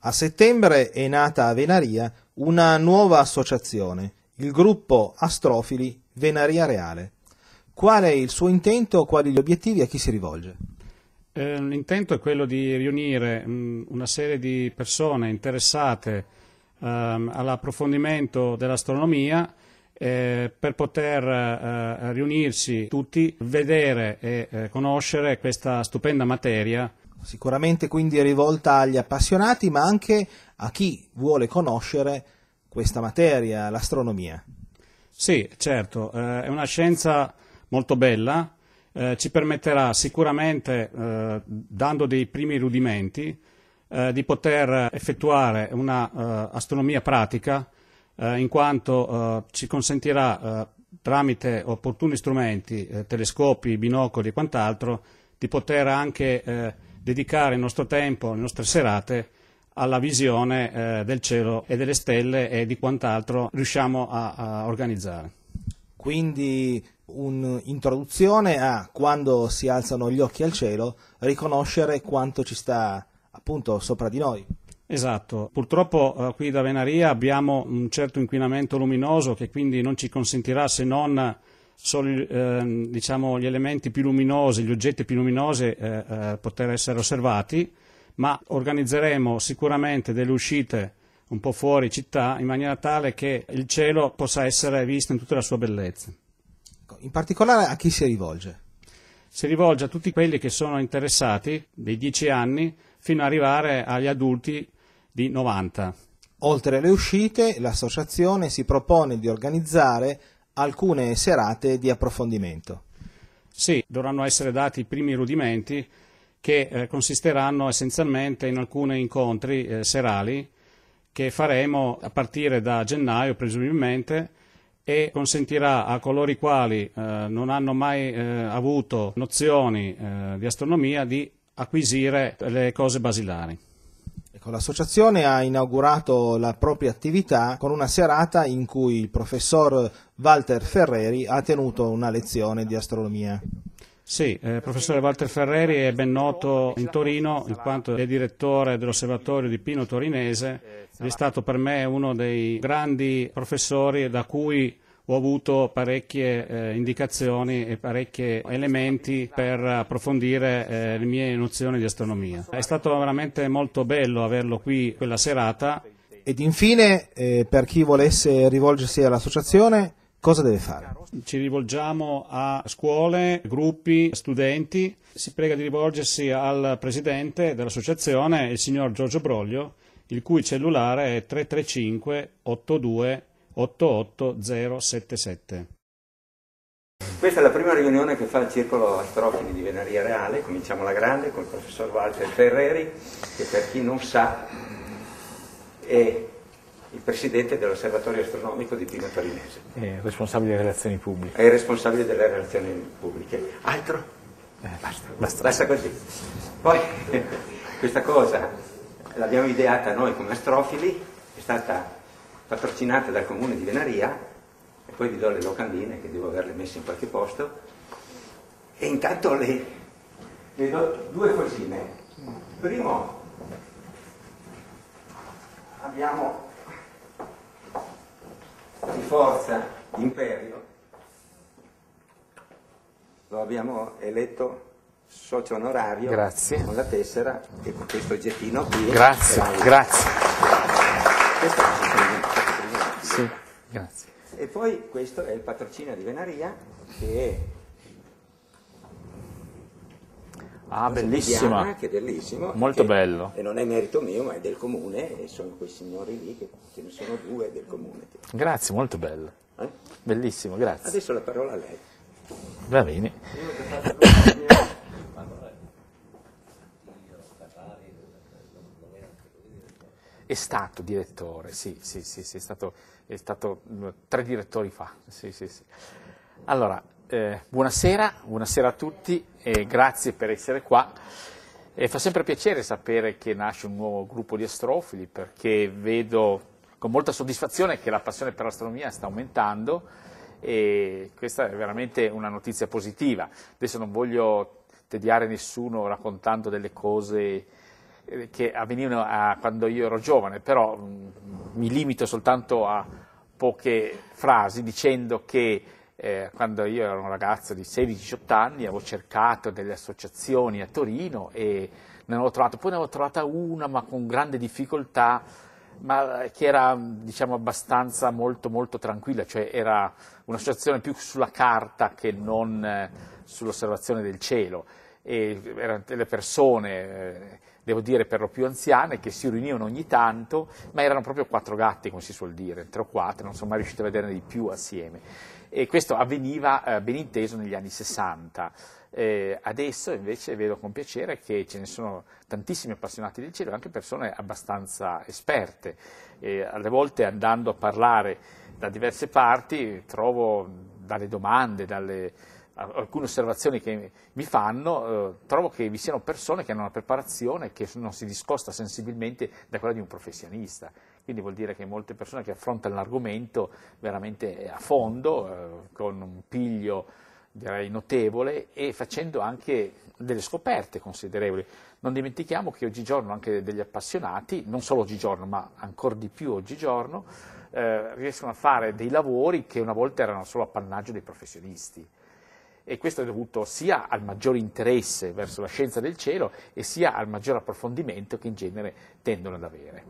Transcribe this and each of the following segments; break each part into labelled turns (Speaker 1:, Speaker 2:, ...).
Speaker 1: A settembre è nata a Venaria una nuova associazione, il gruppo Astrofili Venaria Reale. Qual è il suo intento, quali gli obiettivi e a chi si rivolge?
Speaker 2: Eh, l'intento è quello di riunire mh, una serie di persone interessate ehm, all'approfondimento dell'astronomia eh, per poter eh, riunirsi tutti, vedere e
Speaker 1: eh, conoscere questa stupenda materia sicuramente quindi è rivolta agli appassionati ma anche a chi vuole conoscere questa materia, l'astronomia.
Speaker 2: Sì, certo, eh, è una scienza molto bella, eh, ci permetterà sicuramente, eh, dando dei primi rudimenti, eh, di poter effettuare un'astronomia eh, pratica, eh, in quanto ci consentirà tramite opportuni strumenti, telescopi, binocoli e quant'altro, di poter anche dedicare il nostro tempo, le nostre serate alla visione eh, del cielo e delle stelle e di quant'altro riusciamo a,
Speaker 1: a organizzare. Quindi un'introduzione a quando si alzano gli occhi al cielo, riconoscere quanto ci sta appunto sopra di noi.
Speaker 2: Esatto, purtroppo eh, qui da Venaria abbiamo un certo inquinamento luminoso che quindi non ci consentirà se non solo eh, diciamo, gli elementi più luminosi, gli oggetti più luminosi eh, eh, poter essere osservati, ma organizzeremo sicuramente delle uscite un po' fuori città in maniera tale che il cielo possa essere visto in tutta la sua bellezza. Ecco, in particolare a chi si rivolge? Si rivolge a tutti quelli che sono interessati dei 10 anni fino ad arrivare agli adulti
Speaker 1: di 90. Oltre alle uscite, l'associazione si propone di organizzare alcune serate di approfondimento. Sì, dovranno
Speaker 2: essere dati i primi rudimenti che eh, consisteranno essenzialmente in alcuni incontri eh, serali che faremo a partire da gennaio presumibilmente e consentirà a coloro i quali eh, non hanno mai eh, avuto nozioni eh, di astronomia di acquisire le cose basilari.
Speaker 1: Ecco, l'associazione ha inaugurato la propria attività con una serata in cui il professor Walter Ferreri ha tenuto una lezione di astronomia. Sì,
Speaker 2: il eh, professore Walter Ferreri è ben noto in Torino in quanto è direttore dell'osservatorio di Pino Torinese è stato per me uno dei grandi professori da cui ho avuto parecchie eh, indicazioni e parecchi elementi per approfondire eh, le mie nozioni di astronomia. È stato veramente molto bello averlo qui quella serata.
Speaker 1: Ed infine, eh, per chi volesse rivolgersi all'associazione, cosa deve fare?
Speaker 2: Ci rivolgiamo a scuole, gruppi, studenti. Si prega di rivolgersi al presidente dell'associazione, il signor Giorgio Broglio, il cui cellulare è 335 82 88077.
Speaker 3: Questa è la prima riunione che fa il Circolo Astrofili di Venaria Reale, cominciamo la grande con il professor Walter Ferreri, che per chi non sa è il presidente dell'Osservatorio Astronomico di Pino Torinese.
Speaker 4: È responsabile delle relazioni pubbliche. È
Speaker 3: responsabile delle relazioni pubbliche. Altro? Eh, basta, basta. basta così. Poi questa cosa l'abbiamo ideata noi come astrofili, è stata patrocinata dal comune di Venaria, e poi vi do le locandine che devo averle messe in qualche posto, e intanto le, le do due cosine. Primo, abbiamo di forza l'imperio, lo abbiamo eletto socio onorario grazie. con la tessera e con questo oggettino qui. Grazie, grazie. Sì, grazie. E poi questo è il patrocinio di Venaria che Ah, bellissima. Mediana, che è bellissimo. Molto che, bello. E non è merito mio, ma è del comune, e sono quei signori lì, che ce ne sono due del comune.
Speaker 4: Grazie, molto bello. Eh? Bellissimo, grazie. Adesso
Speaker 3: la parola a lei.
Speaker 4: Va bene. È stato direttore, sì, sì, sì, sì è stato è stato mm, tre direttori fa. Sì, sì, sì. Allora, eh, buonasera, buonasera a tutti e grazie per essere qua. E fa sempre piacere sapere che nasce un nuovo gruppo di astrofili perché vedo con molta soddisfazione che la passione per l'astronomia sta aumentando e questa è veramente una notizia positiva. Adesso non voglio tediare nessuno raccontando delle cose che avvenivano a, quando io ero giovane, però mm, mi limito soltanto a poche frasi dicendo che eh, quando io ero un ragazzo di 16-18 anni avevo cercato delle associazioni a Torino e ne avevo trovato, poi ne avevo trovata una ma con grande difficoltà, ma eh, che era mm, diciamo abbastanza molto molto tranquilla, cioè era un'associazione più sulla carta che non eh, sull'osservazione del cielo e eh, erano delle persone eh, devo dire per lo più anziane, che si riunivano ogni tanto, ma erano proprio quattro gatti, come si suol dire, tre o quattro, non sono mai riuscito a vederne di più assieme. E questo avveniva, eh, ben inteso, negli anni 60. Eh, adesso invece vedo con piacere che ce ne sono tantissimi appassionati del cielo, anche persone abbastanza esperte. Eh, alle volte andando a parlare da diverse parti trovo dalle domande, dalle alcune osservazioni che mi fanno, eh, trovo che vi siano persone che hanno una preparazione che non si discosta sensibilmente da quella di un professionista. Quindi vuol dire che molte persone che affrontano l'argomento veramente eh, a fondo, eh, con un piglio direi notevole e facendo anche delle scoperte considerevoli. Non dimentichiamo che oggigiorno anche degli appassionati, non solo oggigiorno ma ancora di più oggigiorno, eh, riescono a fare dei lavori che una volta erano solo appannaggio dei professionisti e questo è dovuto sia al maggior interesse verso la scienza del cielo e sia al maggior approfondimento che in genere tendono ad avere.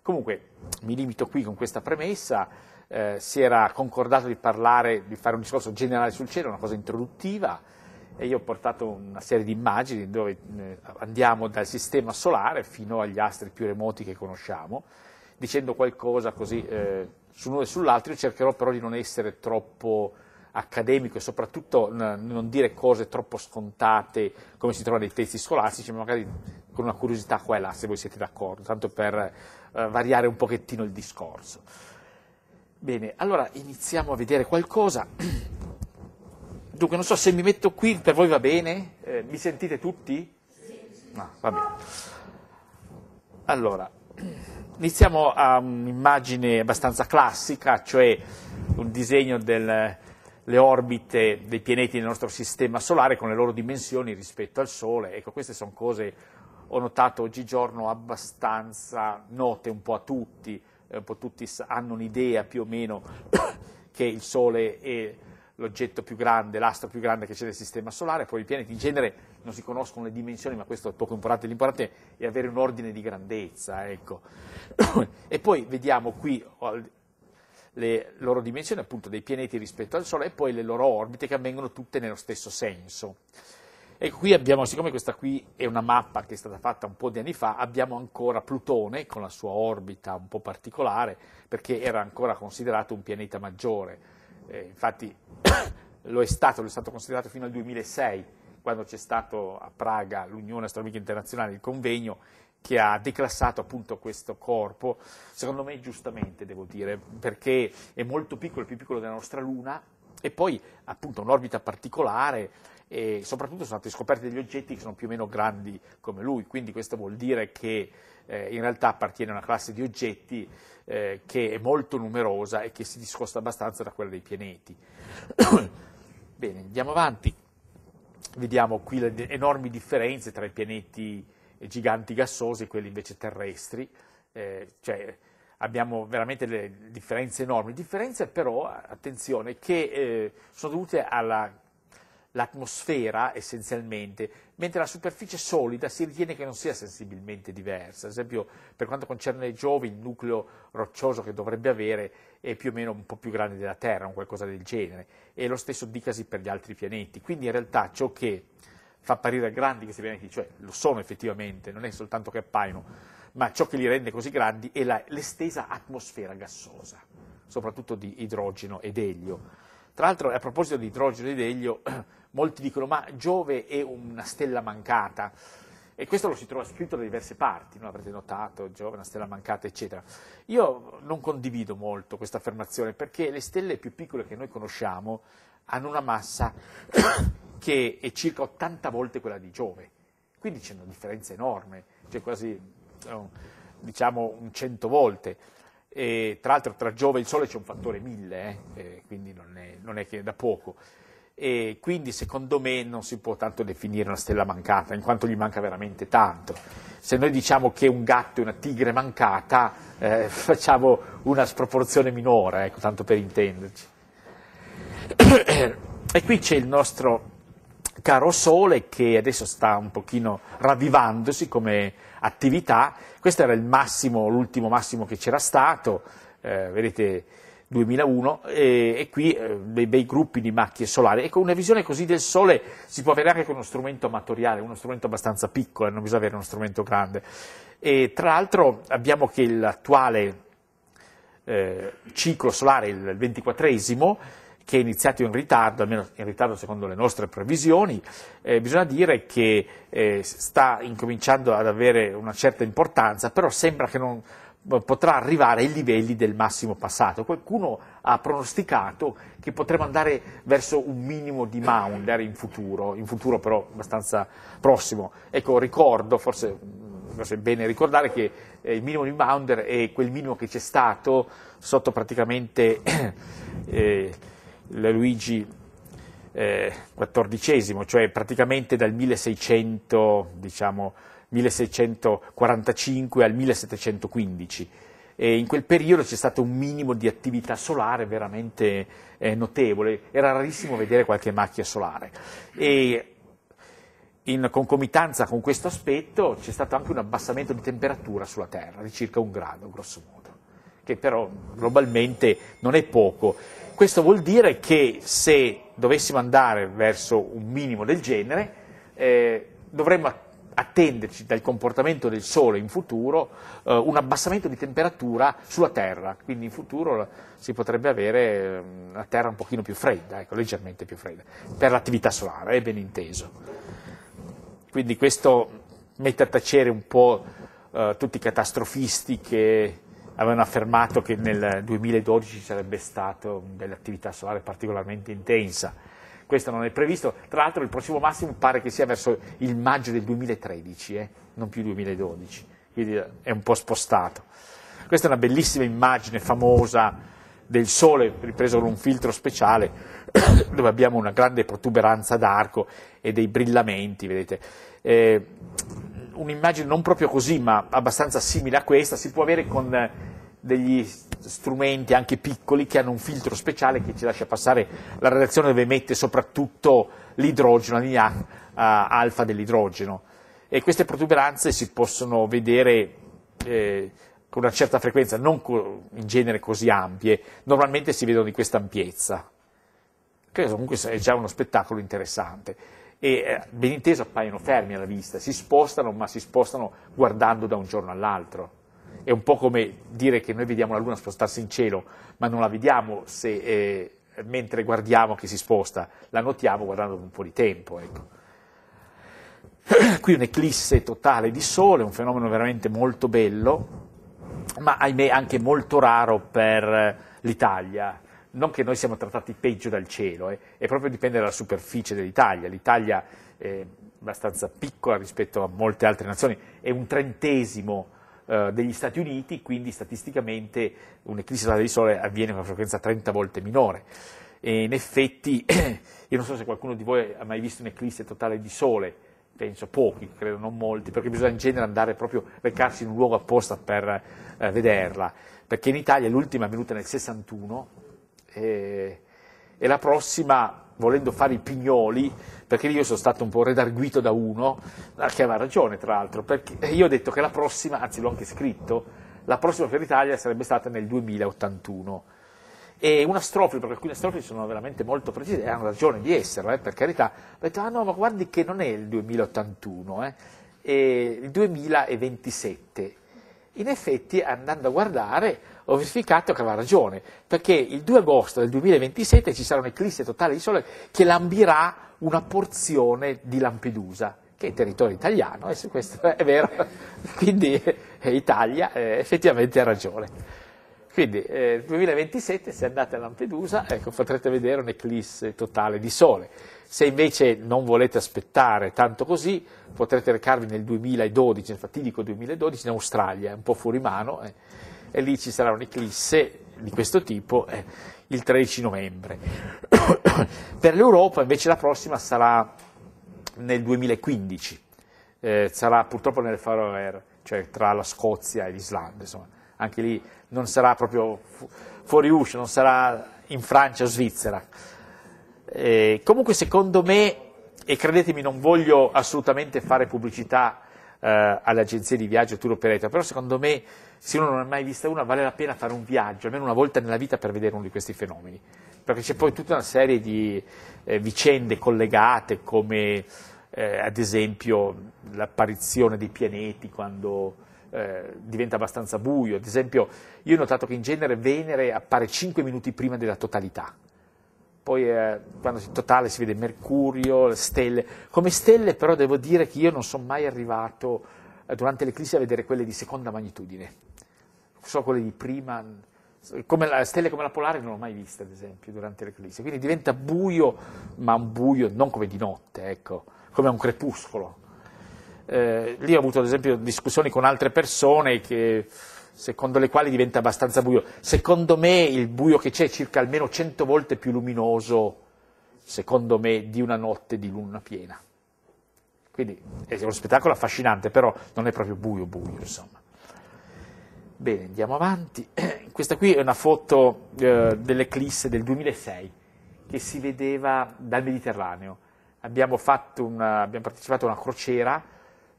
Speaker 4: Comunque mi limito qui con questa premessa, eh, si era concordato di parlare, di fare un discorso generale sul cielo, una cosa introduttiva, e io ho portato una serie di immagini dove eh, andiamo dal sistema solare fino agli astri più remoti che conosciamo, dicendo qualcosa così eh, su uno e sull'altro, io cercherò però di non essere troppo accademico e soprattutto non dire cose troppo scontate come si trova nei testi scolastici, ma magari con una curiosità qua e là, se voi siete d'accordo, tanto per eh, variare un pochettino il discorso. Bene, allora iniziamo a vedere qualcosa. Dunque, non so se mi metto qui, per voi va bene? Eh, mi sentite tutti? No, ah, va bene. Allora, iniziamo a un'immagine abbastanza classica, cioè un disegno del, le orbite dei pianeti nel nostro sistema solare con le loro dimensioni rispetto al Sole. Ecco, queste sono cose, ho notato oggigiorno, abbastanza note un po' a tutti, eh, un po' tutti hanno un'idea più o meno che il Sole è l'oggetto più grande, l'astro più grande che c'è nel sistema solare, poi i pianeti in genere non si conoscono le dimensioni, ma questo è poco importante, l'importante è avere un ordine di grandezza, ecco. e poi vediamo qui le loro dimensioni appunto dei pianeti rispetto al Sole e poi le loro orbite che avvengono tutte nello stesso senso. E ecco, qui abbiamo, siccome questa qui è una mappa che è stata fatta un po' di anni fa, abbiamo ancora Plutone con la sua orbita un po' particolare, perché era ancora considerato un pianeta maggiore. Eh, infatti lo è stato, lo è stato considerato fino al 2006, quando c'è stato a Praga l'Unione Astronomica Internazionale, il convegno, che ha declassato appunto questo corpo, secondo me giustamente devo dire, perché è molto piccolo, è più piccolo della nostra Luna, e poi appunto un'orbita particolare e soprattutto sono stati scoperti degli oggetti che sono più o meno grandi come lui, quindi questo vuol dire che eh, in realtà appartiene a una classe di oggetti eh, che è molto numerosa e che si discosta abbastanza da quella dei pianeti. Bene, andiamo avanti, vediamo qui le enormi differenze tra i pianeti giganti gassosi e quelli invece terrestri, eh, cioè abbiamo veramente delle differenze enormi, differenze però, attenzione, che eh, sono dovute all'atmosfera essenzialmente, mentre la superficie solida si ritiene che non sia sensibilmente diversa, ad esempio per quanto concerne Giove il nucleo roccioso che dovrebbe avere è più o meno un po' più grande della Terra, un qualcosa del genere, e lo stesso dicasi per gli altri pianeti, quindi in realtà ciò che fa apparire grandi questi pianeti, cioè lo sono effettivamente, non è soltanto che appaiono, ma ciò che li rende così grandi è la, l'estesa atmosfera gassosa, soprattutto di idrogeno ed elio. Tra l'altro, a proposito di idrogeno ed elio, molti dicono ma Giove è una stella mancata, e questo lo si trova scritto da diverse parti, no? avrete notato, Giove, è una stella mancata, eccetera. Io non condivido molto questa affermazione perché le stelle più piccole che noi conosciamo hanno una massa che è circa 80 volte quella di Giove. Quindi c'è una differenza enorme, c'è quasi eh, diciamo un 100 volte. E, tra l'altro tra Giove e il Sole c'è un fattore 1000, eh, quindi non è, non è che è da poco. E quindi secondo me non si può tanto definire una stella mancata, in quanto gli manca veramente tanto. Se noi diciamo che un gatto è una tigre mancata, eh, facciamo una sproporzione minore, ecco, tanto per intenderci. E qui c'è il nostro caro Sole che adesso sta un pochino ravvivandosi come attività, questo era massimo, l'ultimo massimo che c'era stato, eh, vedete 2001 e, e qui eh, dei bei gruppi di macchie solari. Ecco, una visione così del Sole si può avere anche con uno strumento amatoriale, uno strumento abbastanza piccolo, eh, non bisogna avere uno strumento grande. E, tra l'altro abbiamo che l'attuale eh, ciclo solare, il ventiquattresimo, che è iniziato in ritardo, almeno in ritardo secondo le nostre previsioni, eh, bisogna dire che eh, sta incominciando ad avere una certa importanza, però sembra che non eh, potrà arrivare ai livelli del massimo passato. Qualcuno ha pronosticato che potremmo andare verso un minimo di Mounder in futuro, in futuro però abbastanza prossimo. Ecco, ricordo, forse, mm, forse è bene ricordare che eh, il minimo di Mounder è quel minimo che c'è stato sotto praticamente... Eh, Luigi eh, XIV, cioè praticamente dal 1600, diciamo, 1645 al 1715. E in quel periodo c'è stato un minimo di attività solare veramente eh, notevole, era rarissimo vedere qualche macchia solare. E in concomitanza con questo aspetto c'è stato anche un abbassamento di temperatura sulla Terra di circa un grado, grosso modo, che però globalmente non è poco. Questo vuol dire che se dovessimo andare verso un minimo del genere, eh, dovremmo attenderci dal comportamento del Sole in futuro eh, un abbassamento di temperatura sulla Terra, quindi in futuro si potrebbe avere ehm, la Terra un pochino più fredda, ecco, leggermente più fredda, per l'attività solare, è ben inteso. Quindi questo mette a tacere un po' eh, tutti i catastrofisti che avevano affermato che nel 2012 ci sarebbe stata dell'attività solare particolarmente intensa. Questo non è previsto, tra l'altro il prossimo massimo pare che sia verso il maggio del 2013, eh? non più 2012, quindi è un po' spostato. Questa è una bellissima immagine famosa del sole ripreso con un filtro speciale dove abbiamo una grande protuberanza d'arco e dei brillamenti, vedete. Eh, un'immagine non proprio così, ma abbastanza simile a questa, si può avere con degli strumenti anche piccoli che hanno un filtro speciale che ci lascia passare la reazione dove emette soprattutto l'idrogeno, la linea uh, alfa dell'idrogeno. E queste protuberanze si possono vedere eh, con una certa frequenza, non co- in genere così ampie, normalmente si vedono di questa ampiezza, che comunque è già uno spettacolo interessante. E eh, ben inteso appaiono fermi alla vista, si spostano, ma si spostano guardando da un giorno all'altro è un po' come dire che noi vediamo la Luna spostarsi in cielo, ma non la vediamo se, eh, mentre guardiamo che si sposta, la notiamo guardando un po' di tempo. Ecco. Qui un'eclisse totale di Sole, un fenomeno veramente molto bello, ma ahimè anche molto raro per l'Italia. Non che noi siamo trattati peggio dal cielo, eh. è proprio dipende dalla superficie dell'Italia. L'Italia è abbastanza piccola rispetto a molte altre nazioni, è un trentesimo eh, degli Stati Uniti, quindi statisticamente un'eclissi solare di Sole avviene con una frequenza 30 volte minore. E in effetti, io non so se qualcuno di voi ha mai visto un'eclisse totale di Sole, penso pochi, credo non molti, perché bisogna in genere andare proprio, recarsi in un luogo apposta per eh, vederla, perché in Italia l'ultima è avvenuta nel 61 eh, e la prossima volendo fare i pignoli, perché io sono stato un po' redarguito da uno, eh, che aveva ragione tra l'altro, perché eh, io ho detto che la prossima, anzi l'ho anche scritto, la prossima per l'Italia sarebbe stata nel 2081. E una strofe, perché alcune strofe sono veramente molto precise, e hanno ragione di esserlo, eh, per carità, ho detto, ah no, ma guardi che non è il 2081, eh, è il 2027. In effetti, andando a guardare, ho verificato che aveva ragione, perché il 2 agosto del 2027 ci sarà un'eclisse totale di Sole che lambirà una porzione di Lampedusa, che è il territorio italiano, e su questo è vero, quindi eh, Italia eh, effettivamente ha ragione. Quindi nel eh, 2027 se andate a Lampedusa ecco, potrete vedere un'eclisse totale di sole. Se invece non volete aspettare tanto così potrete recarvi nel 2012, infatti dico 2012, in Australia, è un po' fuori mano. Eh e lì ci sarà un'eclisse di questo tipo eh, il 13 novembre. per l'Europa invece la prossima sarà nel 2015, eh, sarà purtroppo nelle Faroe cioè tra la Scozia e l'Islanda, insomma. anche lì non sarà proprio fu- fuori uscio, non sarà in Francia o Svizzera. Eh, comunque secondo me, e credetemi non voglio assolutamente fare pubblicità eh, alle agenzie di viaggio tour operator, però secondo me se uno non ha mai vista una vale la pena fare un viaggio, almeno una volta nella vita per vedere uno di questi fenomeni, perché c'è poi tutta una serie di eh, vicende collegate come eh, ad esempio l'apparizione dei pianeti quando eh, diventa abbastanza buio, ad esempio io ho notato che in genere Venere appare 5 minuti prima della totalità, poi eh, quando si totale si vede Mercurio, le stelle. Come stelle però devo dire che io non sono mai arrivato eh, durante l'eclissi a vedere quelle di seconda magnitudine. So quelle di prima, come la, stelle come la polare non l'ho mai vista ad esempio durante l'eclissi. Quindi diventa buio, ma un buio non come di notte, ecco, come un crepuscolo. Eh, lì ho avuto ad esempio discussioni con altre persone che secondo le quali diventa abbastanza buio. Secondo me il buio che c'è è circa almeno 100 volte più luminoso, secondo me, di una notte di luna piena. Quindi è uno spettacolo affascinante, però non è proprio buio buio, insomma. Bene, andiamo avanti. Questa qui è una foto eh, dell'eclisse del 2006 che si vedeva dal Mediterraneo. Abbiamo, una, abbiamo partecipato a una crociera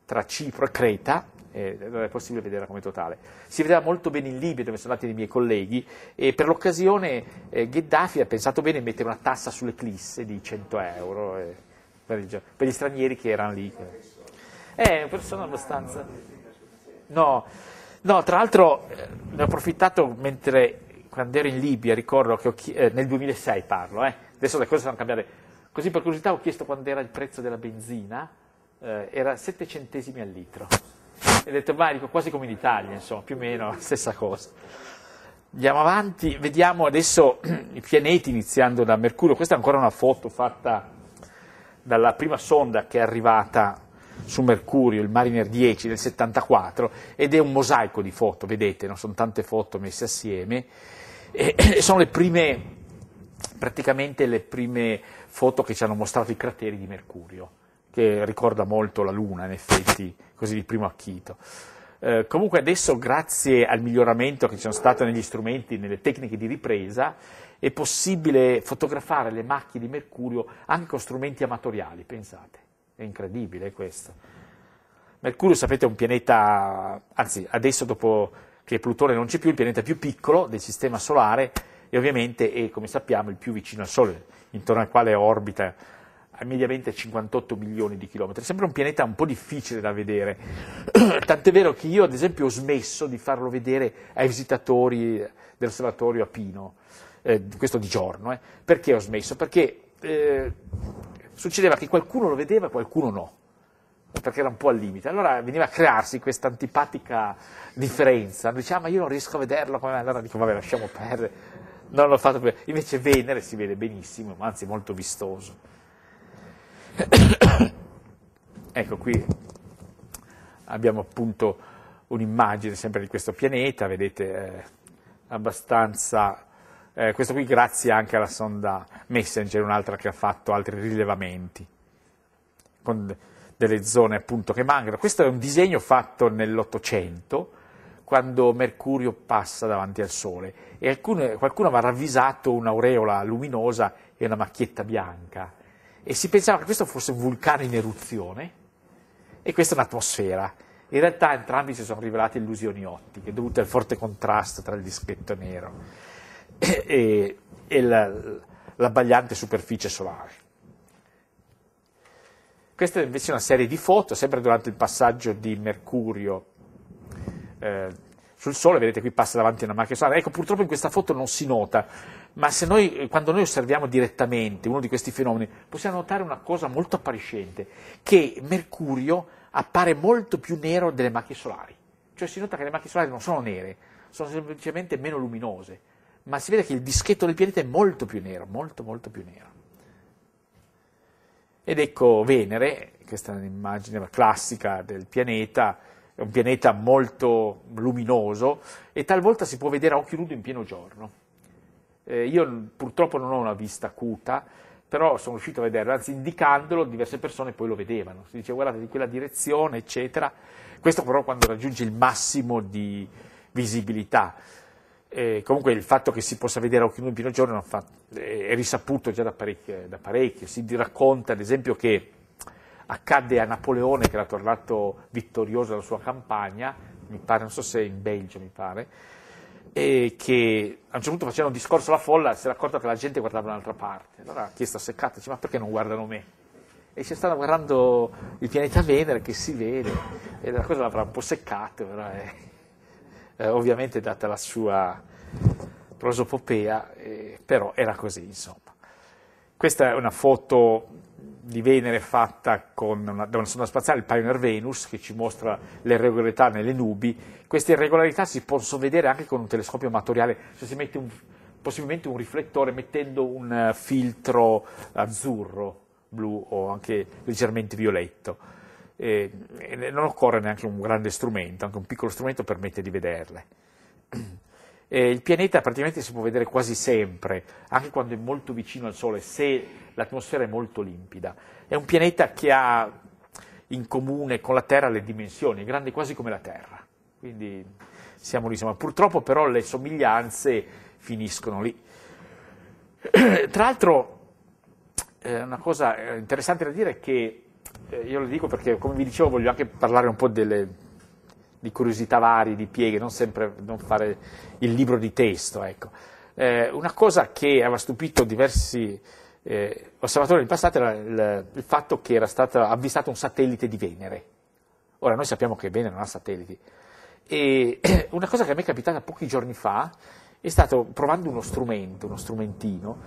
Speaker 4: tra Cipro e Creta, eh, non è possibile vedere come totale. Si vedeva molto bene in Libia, dove sono andati i miei colleghi, e per l'occasione eh, Gheddafi ha pensato bene di mettere una tassa sull'eclisse di 100 euro eh, per, il, per, gli stranieri che erano lì. Eh, è una persona abbastanza... No, no tra l'altro eh, ne ho approfittato mentre, quando ero in Libia, ricordo che ho, eh, nel 2006 parlo, adesso le cose stanno cambiando. Così per curiosità ho chiesto quando era il prezzo della benzina eh, era 7 centesimi al litro. E ho detto, ma quasi come in Italia, insomma, più o meno la stessa cosa. Andiamo avanti, vediamo adesso i pianeti iniziando da Mercurio. Questa è ancora una foto fatta dalla prima sonda che è arrivata su Mercurio, il Mariner 10 del 74, ed è un mosaico di foto, vedete, no? sono tante foto messe assieme, e sono le prime, praticamente le prime foto che ci hanno mostrato i crateri di Mercurio che ricorda molto la Luna, in effetti, così di primo acchito. Eh, comunque adesso, grazie al miglioramento che ci sono stati negli strumenti, nelle tecniche di ripresa, è possibile fotografare le macchie di mercurio anche con strumenti amatoriali, pensate. È incredibile questo. Mercurio, sapete, è un pianeta, anzi, adesso dopo che Plutone non c'è più, il pianeta più piccolo del Sistema Solare e ovviamente è, come sappiamo, il più vicino al Sole, intorno al quale orbita mediamente 58 milioni di chilometri, sempre un pianeta un po' difficile da vedere, tant'è vero che io ad esempio ho smesso di farlo vedere ai visitatori dell'osservatorio a Pino, eh, questo di giorno, eh. perché ho smesso? Perché eh, succedeva che qualcuno lo vedeva e qualcuno no, perché era un po' al limite, allora veniva a crearsi questa antipatica differenza, diceva ah, ma io non riesco a vederlo, allora dico vabbè lasciamo perdere, non l'ho fatto più. invece Venere si vede benissimo, anzi molto vistoso. ecco qui abbiamo appunto un'immagine sempre di questo pianeta, vedete eh, abbastanza, eh, questo qui grazie anche alla sonda Messenger, un'altra che ha fatto altri rilevamenti, con delle zone appunto che mancano. Questo è un disegno fatto nell'Ottocento, quando Mercurio passa davanti al Sole e alcune, qualcuno aveva ravvisato un'aureola luminosa e una macchietta bianca e si pensava che questo fosse un vulcano in eruzione e questa è un'atmosfera. In realtà entrambi si sono rivelate illusioni ottiche dovute al forte contrasto tra il dischetto nero e, e, e la, l'abbagliante superficie solare. Questa è invece una serie di foto, sempre durante il passaggio di Mercurio eh, sul Sole, vedete qui passa davanti una macchia solare, ecco purtroppo in questa foto non si nota, ma noi, eh, quando noi osserviamo direttamente uno di questi fenomeni possiamo notare una cosa molto appariscente, che Mercurio appare molto più nero delle macchie solari, cioè si nota che le macchie solari non sono nere, sono semplicemente meno luminose, ma si vede che il dischetto del pianeta è molto più nero, molto molto più nero. Ed ecco Venere, questa è un'immagine classica del pianeta, è un pianeta molto luminoso e talvolta si può vedere a occhio nudo in pieno giorno. Eh, io purtroppo non ho una vista acuta, però sono riuscito a vederlo, anzi indicandolo diverse persone poi lo vedevano, si diceva guardate di quella direzione, eccetera. Questo però quando raggiunge il massimo di visibilità. Eh, comunque il fatto che si possa vedere a occhio nudo in pieno giorno è risaputo già da parecchio, da parecchio. si racconta ad esempio che accadde a Napoleone che era tornato vittorioso dalla sua campagna, mi pare, non so se in Belgio mi pare, e che a un certo punto faceva un discorso alla folla si era accorto che la gente guardava un'altra parte. Allora ha chiesto a Seccato, dice, ma perché non guardano me? E dice, stanno guardando il pianeta Venere che si vede, e la cosa l'avrà un po' seccato, però è, eh. eh, ovviamente data la sua prosopopea, eh, però era così, insomma. Questa è una foto di Venere fatta una, da una sonda spaziale, il Pioneer Venus, che ci mostra le irregolarità nelle nubi. Queste irregolarità si possono vedere anche con un telescopio amatoriale, se cioè si mette un, possibilmente un riflettore mettendo un eh, filtro azzurro, blu o anche leggermente violetto. E, e non occorre neanche un grande strumento, anche un piccolo strumento permette di vederle. Eh, il pianeta praticamente si può vedere quasi sempre, anche quando è molto vicino al Sole, se l'atmosfera è molto limpida. È un pianeta che ha in comune con la Terra le dimensioni, è grande quasi come la Terra. Quindi siamo lì, siamo. purtroppo però le somiglianze finiscono lì. Tra l'altro, eh, una cosa eh, interessante da dire è che, eh, io lo dico perché, come vi dicevo, voglio anche parlare un po' delle di curiosità varie, di pieghe, non sempre non fare il libro di testo. Ecco. Eh, una cosa che aveva stupito diversi eh, osservatori del passato era il, il, fatto che era stato avvistato un satellite di Venere. Ora noi sappiamo che Venere non ha satelliti. E una cosa che a me è capitata pochi giorni fa è stato provando uno strumento, uno strumentino,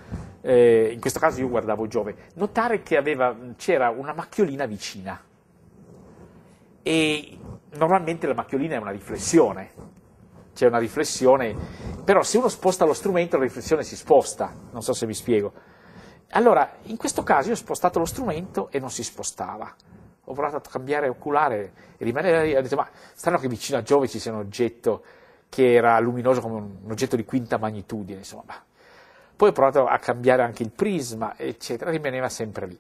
Speaker 4: eh, in questo caso io guardavo Giove, notare che aveva, c'era una macchiolina vicina e normalmente la macchiolina è una riflessione, c'è una riflessione, però se uno sposta lo strumento la riflessione si sposta, non so se mi spiego. Allora, in questo caso io ho spostato lo strumento e non si spostava. Ho provato a cambiare oculare e rimanere lì, ho detto ma strano che vicino a Giove ci sia un oggetto che era luminoso come un, oggetto di quinta magnitudine, insomma. Poi ho provato a cambiare anche il prisma, eccetera, rimaneva sempre lì.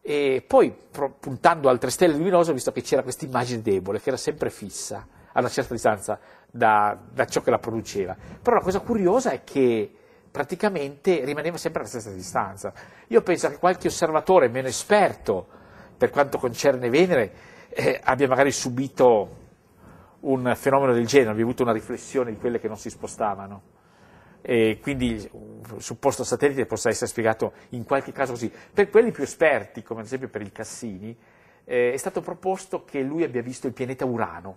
Speaker 4: E poi, puntando altre stelle luminose, ho visto che c'era questa immagine debole, che era sempre fissa, a una certa distanza da, da ciò che la produceva. Però la cosa curiosa è che praticamente rimaneva sempre alla stessa distanza. Io penso che qualche osservatore meno esperto per quanto concerne Venere eh, abbia magari subito un fenomeno del genere, abbia avuto una riflessione di quelle che non si spostavano e quindi un supposto satellite possa essere spiegato in qualche caso così. Per quelli più esperti, come ad esempio per il Cassini, eh, è stato proposto che lui abbia visto il pianeta Urano,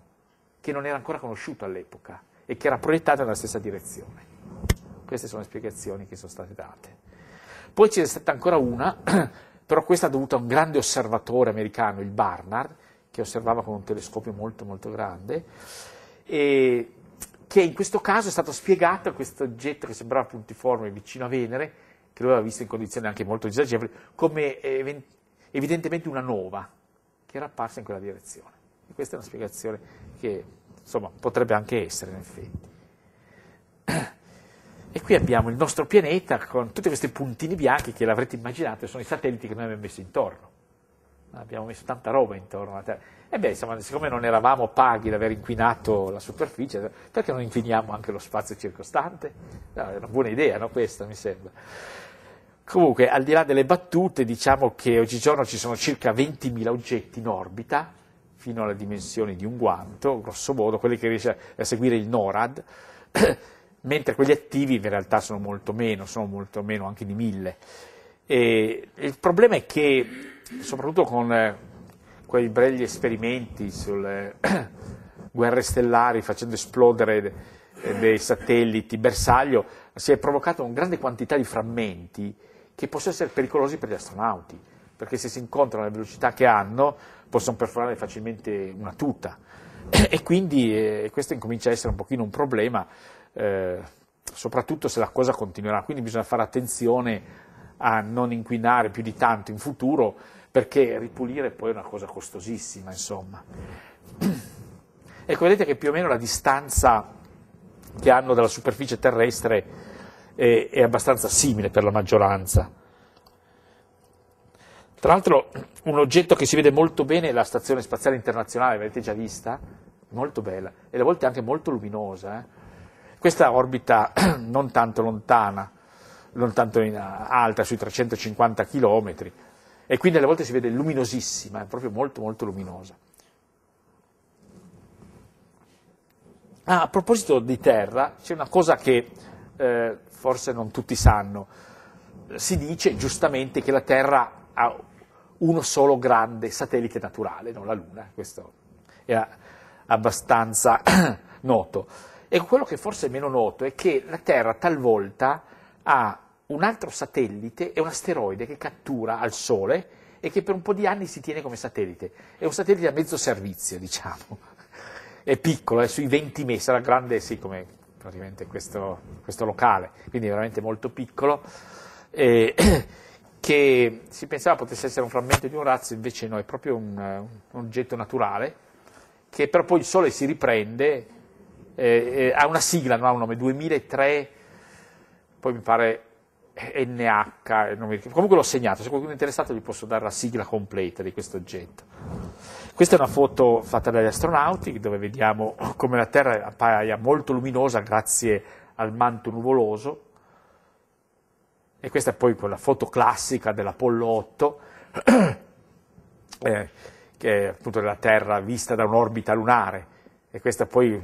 Speaker 4: che non era ancora conosciuto all'epoca e che era proiettato nella stessa direzione. Queste sono le spiegazioni che sono state date. Poi ce n'è stata ancora una, però questa è dovuta a un grande osservatore americano, il Barnard, che osservava con un telescopio molto molto grande, e che in questo caso è stato spiegato a questo oggetto che sembrava puntiforme vicino a Venere, che lui aveva visto in condizioni anche molto disagevoli, come evidentemente una nova che era apparsa in quella direzione. E questa è una spiegazione che insomma, potrebbe anche essere in effetti. E qui abbiamo il nostro pianeta con tutti questi puntini bianchi che l'avrete immaginato, sono i satelliti che noi abbiamo messo intorno abbiamo messo tanta roba intorno alla Terra. E beh, insomma, siccome non eravamo paghi di aver inquinato la superficie, perché non inquiniamo anche lo spazio circostante? No, è una buona idea, no? Questa mi sembra. Comunque, al di là delle battute, diciamo che oggigiorno ci sono circa 20.000 oggetti in orbita, fino alle dimensioni di un guanto, grosso modo, quelli che riesce a seguire il NORAD, mentre quelli attivi in realtà sono molto meno, sono molto meno anche di mille. E il problema è che soprattutto con eh, quei brevi esperimenti sulle guerre stellari facendo esplodere eh, dei satelliti, bersaglio, si è provocata una grande quantità di frammenti che possono essere pericolosi per gli astronauti, perché se si incontrano alla velocità che hanno possono perforare facilmente una tuta e quindi eh, questo incomincia a essere un pochino un problema, eh, soprattutto se la cosa continuerà, quindi bisogna fare attenzione a non inquinare più di tanto in futuro perché ripulire poi è una cosa costosissima, insomma. Ecco, vedete che più o meno la distanza che hanno dalla superficie terrestre è, è abbastanza simile per la maggioranza. Tra l'altro un oggetto che si vede molto bene è la Stazione Spaziale Internazionale, l'avete già vista? Molto bella e a volte anche molto luminosa. Eh? Questa orbita non tanto lontana, non tanto in alta, sui 350 chilometri, e quindi alle volte si vede luminosissima, è proprio molto molto luminosa. Ah, a proposito di terra, c'è una cosa che eh, forse non tutti sanno. Si dice giustamente che la Terra ha uno solo grande satellite naturale, non la Luna, questo è abbastanza noto. E quello che forse è meno noto è che la Terra talvolta ha un altro satellite è un asteroide che cattura al Sole e che per un po' di anni si tiene come satellite. È un satellite a mezzo servizio, diciamo. È piccolo, è sui 20 metri, sarà grande sì, come praticamente questo, questo locale, quindi è veramente molto piccolo. Eh, che si pensava potesse essere un frammento di un razzo, invece no, è proprio un, un oggetto naturale, che però poi il Sole si riprende, eh, eh, ha una sigla, non ha un nome, 2003, poi mi pare NH, eh, eh, comunque l'ho segnato, se qualcuno è interessato vi posso dare la sigla completa di questo oggetto. Questa è una foto fatta dagli astronauti dove vediamo come la Terra appaia molto luminosa grazie al manto nuvoloso e questa è poi quella foto classica dell'Apollo 8 eh, che è appunto della Terra vista da un'orbita lunare e questa poi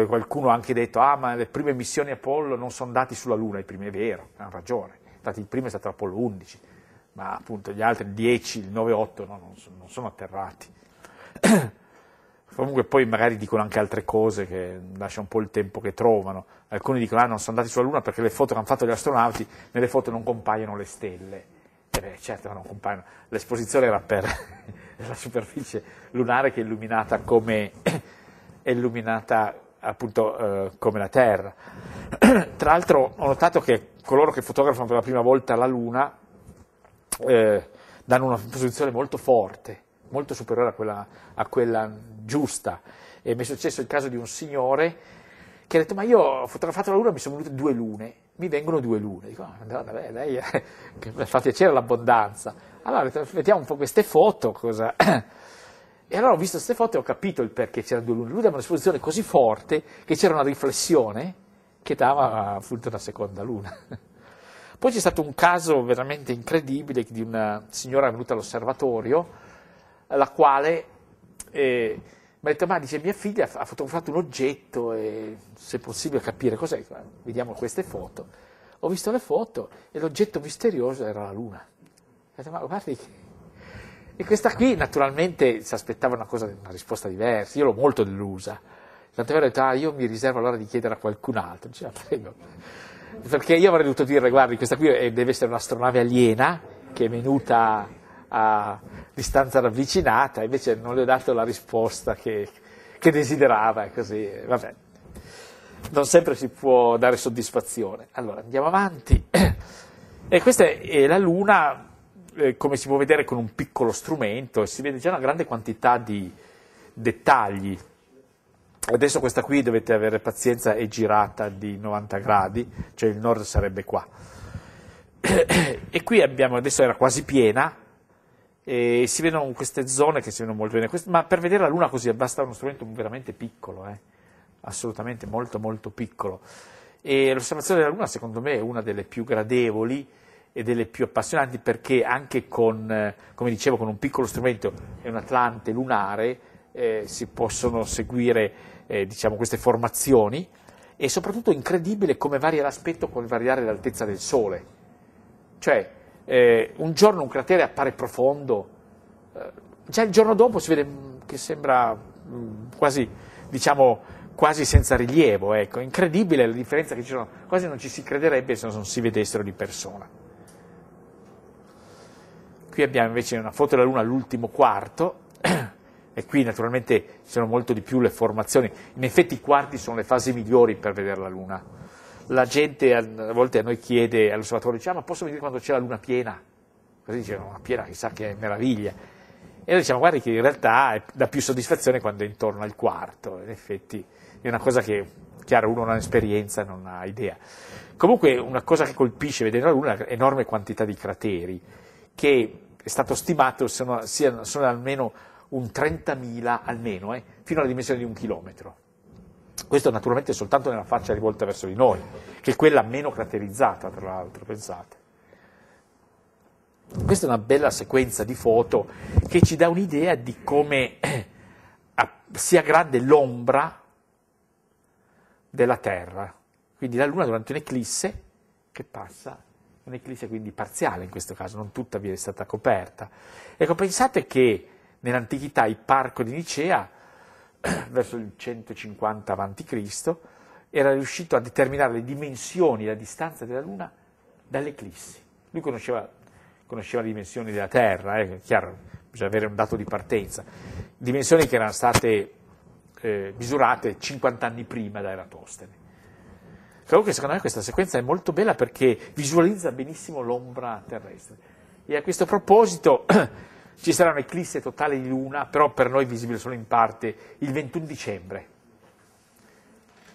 Speaker 4: dove qualcuno ha anche detto, ah ma le prime missioni Apollo non sono andate sulla Luna, i primi è vero, hanno ragione, infatti il primo è stato Apollo 11, ma appunto gli altri 10, il 9, 8 no, non, sono, non sono atterrati. Comunque poi magari dicono anche altre cose che lascia un po' il tempo che trovano. Alcuni dicono ah non sono andati sulla Luna perché le foto che hanno fatto gli astronauti, nelle foto non compaiono le stelle. E eh beh, certo non compaiono. L'esposizione era per la superficie lunare che è illuminata come è illuminata appunto eh, come la Terra. Tra l'altro ho notato che coloro che fotografano per la prima volta la Luna eh, danno una posizione molto forte, molto superiore a quella, a quella giusta. E mi è successo il caso di un signore che ha detto ma io ho fotografato la Luna, e mi sono venute due lune, mi vengono due lune. Dico, ah, no, vabbè, lei fa piacere l'abbondanza. Allora, mettiamo un po' queste foto, cosa... E allora ho visto queste foto e ho capito il perché c'erano due lune. Lui dava un'esposizione così forte che c'era una riflessione che dava appunto una seconda luna. Poi c'è stato un caso veramente incredibile di una signora venuta all'osservatorio, la quale eh, mi ha detto, ma dice, mia figlia ha fotografato un oggetto e se è possibile capire cos'è, vediamo queste foto. Ho visto le foto e l'oggetto misterioso era la luna. Ho detto, ma guardi che e questa qui naturalmente si aspettava una, cosa, una risposta diversa, io l'ho molto delusa. Tanto vero ho detto, ah, io mi riservo allora di chiedere a qualcun altro, diceva, cioè, prego. Perché io avrei dovuto dire, guardi, questa qui deve essere un'astronave aliena che è venuta a distanza ravvicinata, invece non le ho dato la risposta che, che desiderava, così, vabbè. Non sempre si può dare soddisfazione. Allora, andiamo avanti. E questa è la Luna eh, come si può vedere con un piccolo strumento e si vede già una grande quantità di dettagli. Adesso questa qui dovete avere pazienza, è girata di 90 gradi, cioè il nord sarebbe qua. E qui abbiamo, adesso era quasi piena, e si vedono queste zone che si vedono molto bene, ma per vedere la Luna così basta uno strumento veramente piccolo, eh? assolutamente molto molto piccolo. E l'osservazione della Luna secondo me è una delle più gradevoli, e delle più appassionanti perché anche con, eh, come dicevo, con un piccolo strumento e un atlante lunare eh, si possono seguire eh, diciamo, queste formazioni e soprattutto incredibile come varia l'aspetto con il variare l'altezza del Sole. Cioè, eh, un giorno un cratere appare profondo, eh, già il giorno dopo si vede mm, che sembra mh, mm, quasi, diciamo, quasi senza rilievo, ecco. incredibile la differenza che ci sono, quasi non ci si crederebbe se non si vedessero di persona. Qui abbiamo invece una foto della Luna all'ultimo quarto, e qui naturalmente ci sono molto di più le formazioni. In effetti i quarti sono le fasi migliori per vedere la Luna. La gente a volte a noi chiede all'osservatorio, dice, ah, ma posso vedere quando c'è la Luna piena? Così dice, una piena chissà che meraviglia. E noi diciamo, guardi che in realtà dà più soddisfazione quando è intorno al quarto, in effetti è una cosa che, chiaro, uno non ha esperienza, non ha idea. Comunque una cosa che colpisce vedere la Luna è l'enorme quantità di crateri, che è stato stimato sono, siano, sono almeno un 30.000, almeno, eh, fino alla dimensione di un chilometro. Questo naturalmente soltanto nella faccia rivolta verso di noi, che è quella meno caratterizzata, tra l'altro, pensate. Questa è una bella sequenza di foto che ci dà un'idea di come eh, sia grande l'ombra della Terra. Quindi la Luna durante un'eclisse che passa un'eclissia quindi parziale in questo caso, non tutta viene stata coperta. Ecco, pensate che nell'antichità il parco di Nicea, verso il 150 a.C., era riuscito a determinare le dimensioni, la distanza della Luna dall'eclissi. Lui conosceva, conosceva le dimensioni della Terra, eh, chiaro, bisogna avere un dato di partenza, dimensioni che erano state eh, misurate 50 anni prima da Eratostene. Credo che secondo me questa sequenza è molto bella perché visualizza benissimo l'ombra terrestre. E a questo proposito ci sarà un'eclisse totale di luna, però per noi visibile solo in parte, il 21 dicembre.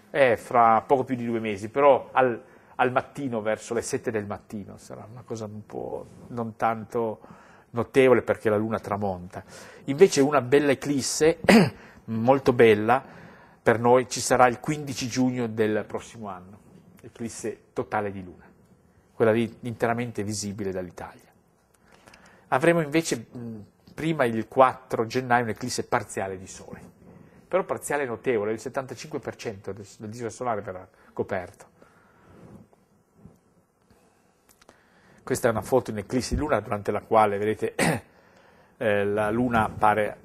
Speaker 4: È fra poco più di due mesi, però al, al mattino, verso le 7 del mattino, sarà una cosa un po' non tanto notevole perché la luna tramonta. Invece una bella eclisse, molto bella, per noi ci sarà il 15 giugno del prossimo anno eclisse totale di luna, quella lì interamente visibile dall'Italia. Avremo invece prima il 4 gennaio un'eclisse parziale di sole, però parziale notevole, il 75% del, del disco solare verrà coperto. Questa è una foto in eclissi di luna durante la quale, vedete, eh, la luna appare,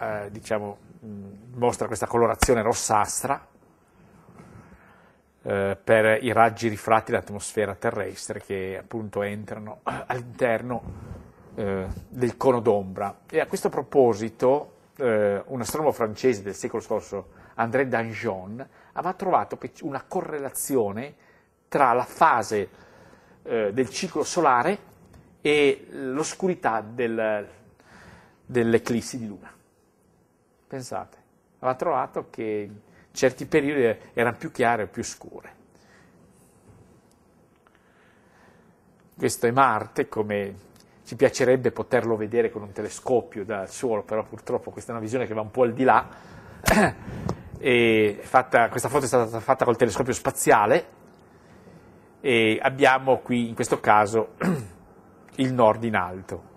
Speaker 4: eh, diciamo, mostra questa colorazione rossastra, eh, per i raggi rifratti dall'atmosfera terrestre che appunto entrano all'interno eh, del cono d'ombra. E a questo proposito eh, un astronomo francese del secolo scorso, André Danjon, aveva trovato una correlazione tra la fase eh, del ciclo solare e l'oscurità del, dell'eclissi di luna. Pensate, aveva trovato che certi periodi erano più chiare o più scure. Questo è Marte, come ci piacerebbe poterlo vedere con un telescopio dal suolo, però purtroppo questa è una visione che va un po' al di là. fatta, questa foto è stata fatta col telescopio spaziale e abbiamo qui in questo caso il nord in alto.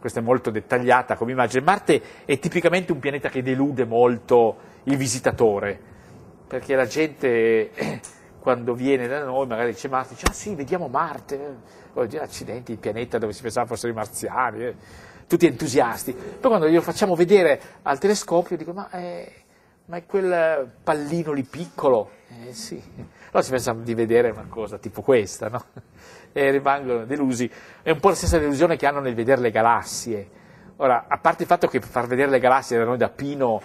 Speaker 4: Questa è molto dettagliata come immagine. Marte è tipicamente un pianeta che delude molto il visitatore perché la gente quando viene da noi magari dice Marte, dice ah sì, vediamo Marte, poi oh, accidenti, il pianeta dove si pensava fossero i marziani, eh. tutti entusiasti, poi quando glielo facciamo vedere al telescopio dico ma è, eh, ma è quel pallino lì piccolo, eh sì, allora si pensava di vedere una cosa tipo questa, no? E rimangono delusi, è un po' la stessa delusione che hanno nel vedere le galassie, ora, a parte il fatto che far vedere le galassie da noi da Pino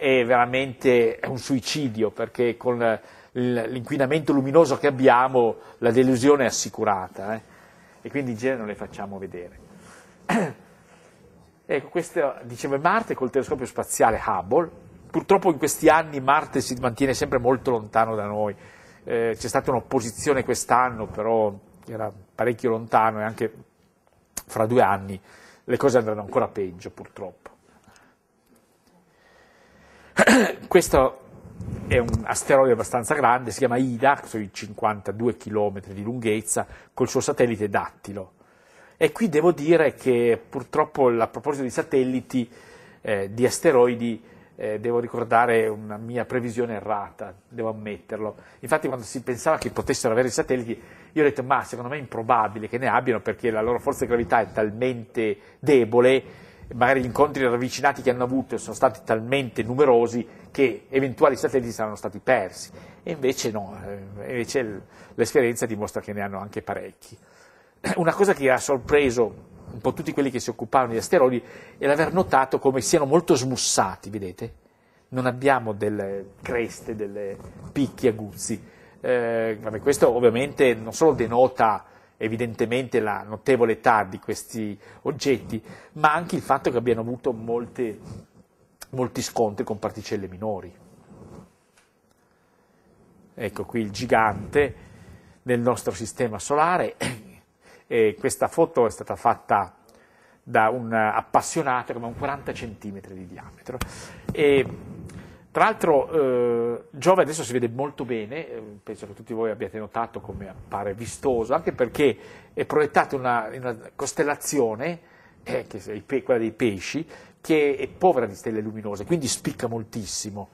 Speaker 4: è veramente un suicidio perché con l'inquinamento luminoso che abbiamo la delusione è assicurata eh? e quindi in genere non le facciamo vedere. ecco, questo diceva Marte col telescopio spaziale Hubble. Purtroppo in questi anni Marte si mantiene sempre molto lontano da noi. Eh, c'è stata un'opposizione quest'anno, però era parecchio lontano e anche fra due anni le cose andranno ancora peggio purtroppo. Questo è un asteroide abbastanza grande, si chiama Ida, sui 52 km di lunghezza, col suo satellite Dattilo. E qui devo dire che purtroppo a proposito di satelliti, eh, di asteroidi, eh, devo ricordare una mia previsione errata, devo ammetterlo. Infatti quando si pensava che potessero avere i satelliti, io ho detto ma secondo me è improbabile che ne abbiano perché la loro forza di gravità è talmente debole magari gli incontri ravvicinati che hanno avuto sono stati talmente numerosi che eventuali satelliti saranno stati persi. E invece no, eh, invece l'esperienza dimostra che ne hanno anche parecchi. Una cosa che ha sorpreso un po' tutti quelli che si occupavano di asteroidi è l'aver notato come siano molto smussati, vedete? Non abbiamo delle creste, delle picchi aguzzi. Eh, vabbè, questo ovviamente non solo denota evidentemente la notevole età di questi oggetti, ma anche il fatto che abbiano avuto molte, molti scontri con particelle minori. Ecco qui il gigante nel nostro sistema solare. E questa foto è stata fatta da un appassionato che un 40 cm di diametro. E tra l'altro eh, Giove adesso si vede molto bene, eh, penso che tutti voi abbiate notato come appare vistoso, anche perché è proiettata in una, una, costellazione, eh, è, quella dei pesci, che è povera di stelle luminose, quindi spicca moltissimo.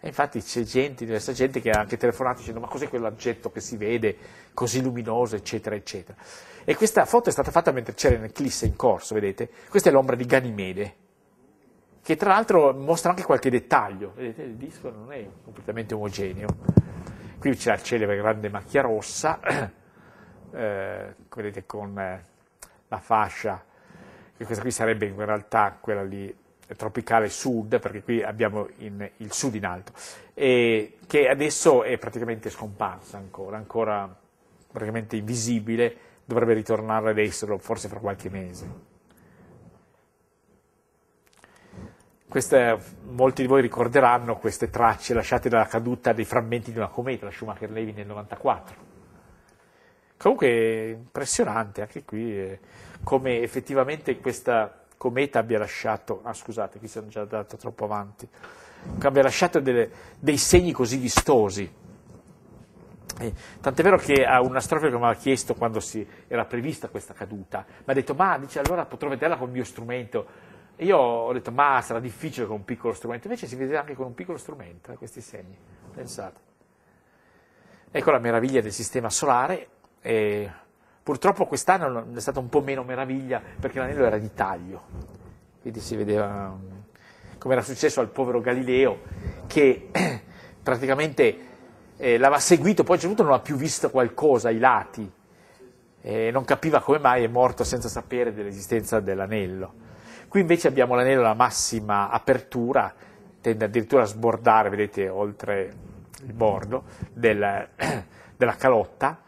Speaker 4: E infatti c'è gente, diversa gente che ha anche telefonato dicendo ma cos'è quell'oggetto che si vede così luminoso, eccetera, eccetera. E questa foto è stata fatta mentre c'era un'eclisse in corso, vedete? Questa è l'ombra di Ganimede che tra l'altro mostra anche qualche dettaglio. Vedete, il disco non è completamente omogeneo. Qui c'è la celebre grande macchia rossa, eh, vedete con eh, la fascia, che questa qui sarebbe in realtà quella lì eh, tropicale sud, perché qui abbiamo in, il sud in alto, e che adesso è praticamente scomparsa ancora, ancora praticamente invisibile, dovrebbe ritornare ad esserlo forse fra qualche mese. Queste, molti di voi ricorderanno queste tracce lasciate dalla caduta dei frammenti di una cometa, la Schumacher-Levy nel 94. Comunque impressionante anche qui eh, come effettivamente questa cometa abbia lasciato, ah scusate, qui sono già andato troppo avanti, che abbia lasciato delle, dei segni così vistosi. Eh, tant'è vero che a un astrofilo che mi aveva chiesto quando si, era prevista questa caduta, mi ha detto ma dice, allora potrò vederla col mio strumento, e io ho detto, ma sarà difficile con un piccolo strumento, invece si vede anche con un piccolo strumento eh, questi segni, pensate. Ecco la meraviglia del sistema solare, e purtroppo quest'anno è stata un po' meno meraviglia perché l'anello era di taglio, quindi si vedeva mm, come era successo al povero Galileo che praticamente eh, l'aveva seguito, poi a un certo punto non ha più visto qualcosa ai lati, eh, non capiva come mai è morto senza sapere dell'esistenza dell'anello. Qui invece abbiamo l'anello alla massima apertura, tende addirittura a sbordare, vedete, oltre il bordo del, della calotta.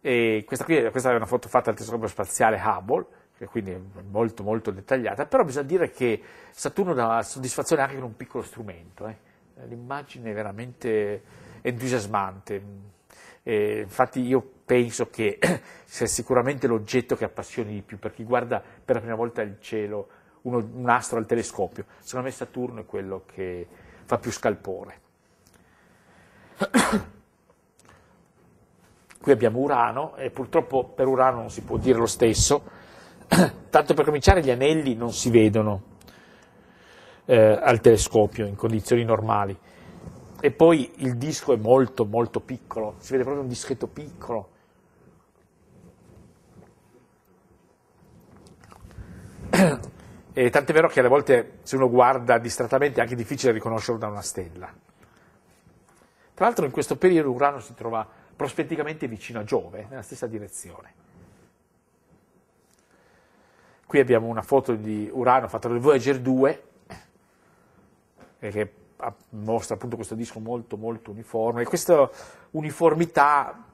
Speaker 4: E questa, qui, questa è una foto fatta al telescopio spaziale Hubble, che quindi molto molto dettagliata, però bisogna dire che Saturno dà soddisfazione anche con un piccolo strumento, eh. l'immagine è veramente entusiasmante, e infatti io penso che sia sicuramente l'oggetto che appassioni di più per chi guarda per la prima volta il cielo, uno, un astro al telescopio. Secondo me Saturno è quello che fa più scalpore. Qui abbiamo Urano e purtroppo per Urano non si può dire lo stesso. Tanto per cominciare gli anelli non si vedono eh, al telescopio in condizioni normali. E poi il disco è molto molto piccolo, si vede proprio un dischetto piccolo, e tant'è vero che alle volte se uno guarda distrattamente è anche difficile riconoscerlo da una stella. Tra l'altro in questo periodo Urano si trova prospetticamente vicino a Giove, nella stessa direzione. Qui abbiamo una foto di Urano fatta dal Voyager 2, che mostra appunto questo disco molto molto uniforme, e questa uniformità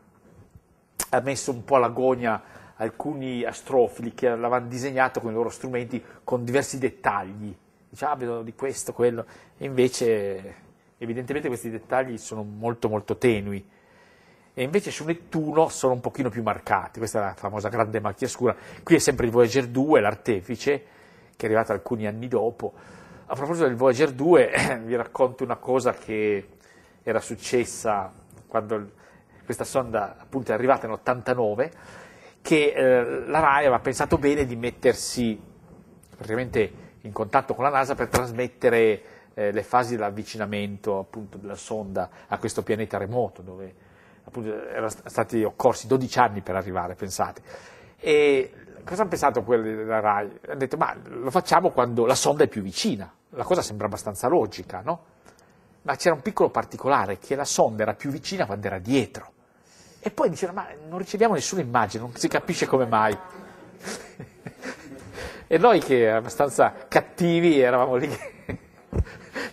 Speaker 4: ha messo un po' l'agonia alcuni astrofili che l'avevano disegnato con i loro strumenti con diversi dettagli. Diciamo, ah, vedo di questo, quello. E invece, evidentemente questi dettagli sono molto molto tenui. E invece su Nettuno sono un pochino più marcati, questa è la famosa grande macchia scura. Qui è sempre il Voyager 2, l'artefice, che è arrivato alcuni anni dopo. A proposito del Voyager 2, vi racconto una cosa che era successa quando questa sonda appunto, è arrivata nel 89 che eh, la RAI aveva pensato bene di mettersi praticamente in contatto con la NASA per trasmettere eh, le fasi dell'avvicinamento appunto della sonda a questo pianeta remoto dove appunto erano stati occorsi 12 anni per arrivare, pensate. E cosa hanno pensato quelli della RAI? Hanno detto ma lo facciamo quando la sonda è più vicina, la cosa sembra abbastanza logica, no? Ma c'era un piccolo particolare che la sonda era più vicina quando era dietro. E poi dicevano, ma non riceviamo nessuna immagine, non si capisce come mai. e noi che eravamo abbastanza cattivi eravamo lì,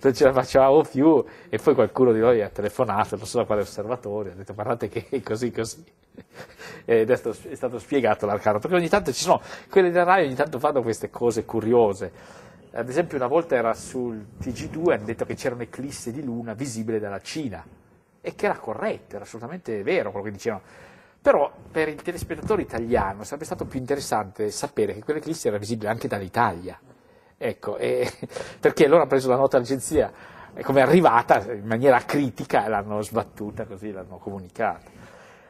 Speaker 4: non ce la facevamo più, e poi qualcuno di noi ha telefonato, non so da quale osservatorio, ha detto guardate che è così così. Ed è stato, è stato spiegato l'arcano, perché ogni tanto ci sono, quelli della RAI ogni tanto fanno queste cose curiose. Ad esempio una volta era sul TG2, hanno detto che c'era un'eclisse di luna visibile dalla Cina e che era corretto, era assolutamente vero quello che dicevano. Però per il telespettatore italiano sarebbe stato più interessante sapere che quell'eclisse era visibile anche dall'Italia. Ecco, e, perché loro hanno preso la nota all'agenzia e come è arrivata in maniera critica l'hanno sbattuta così, l'hanno comunicata.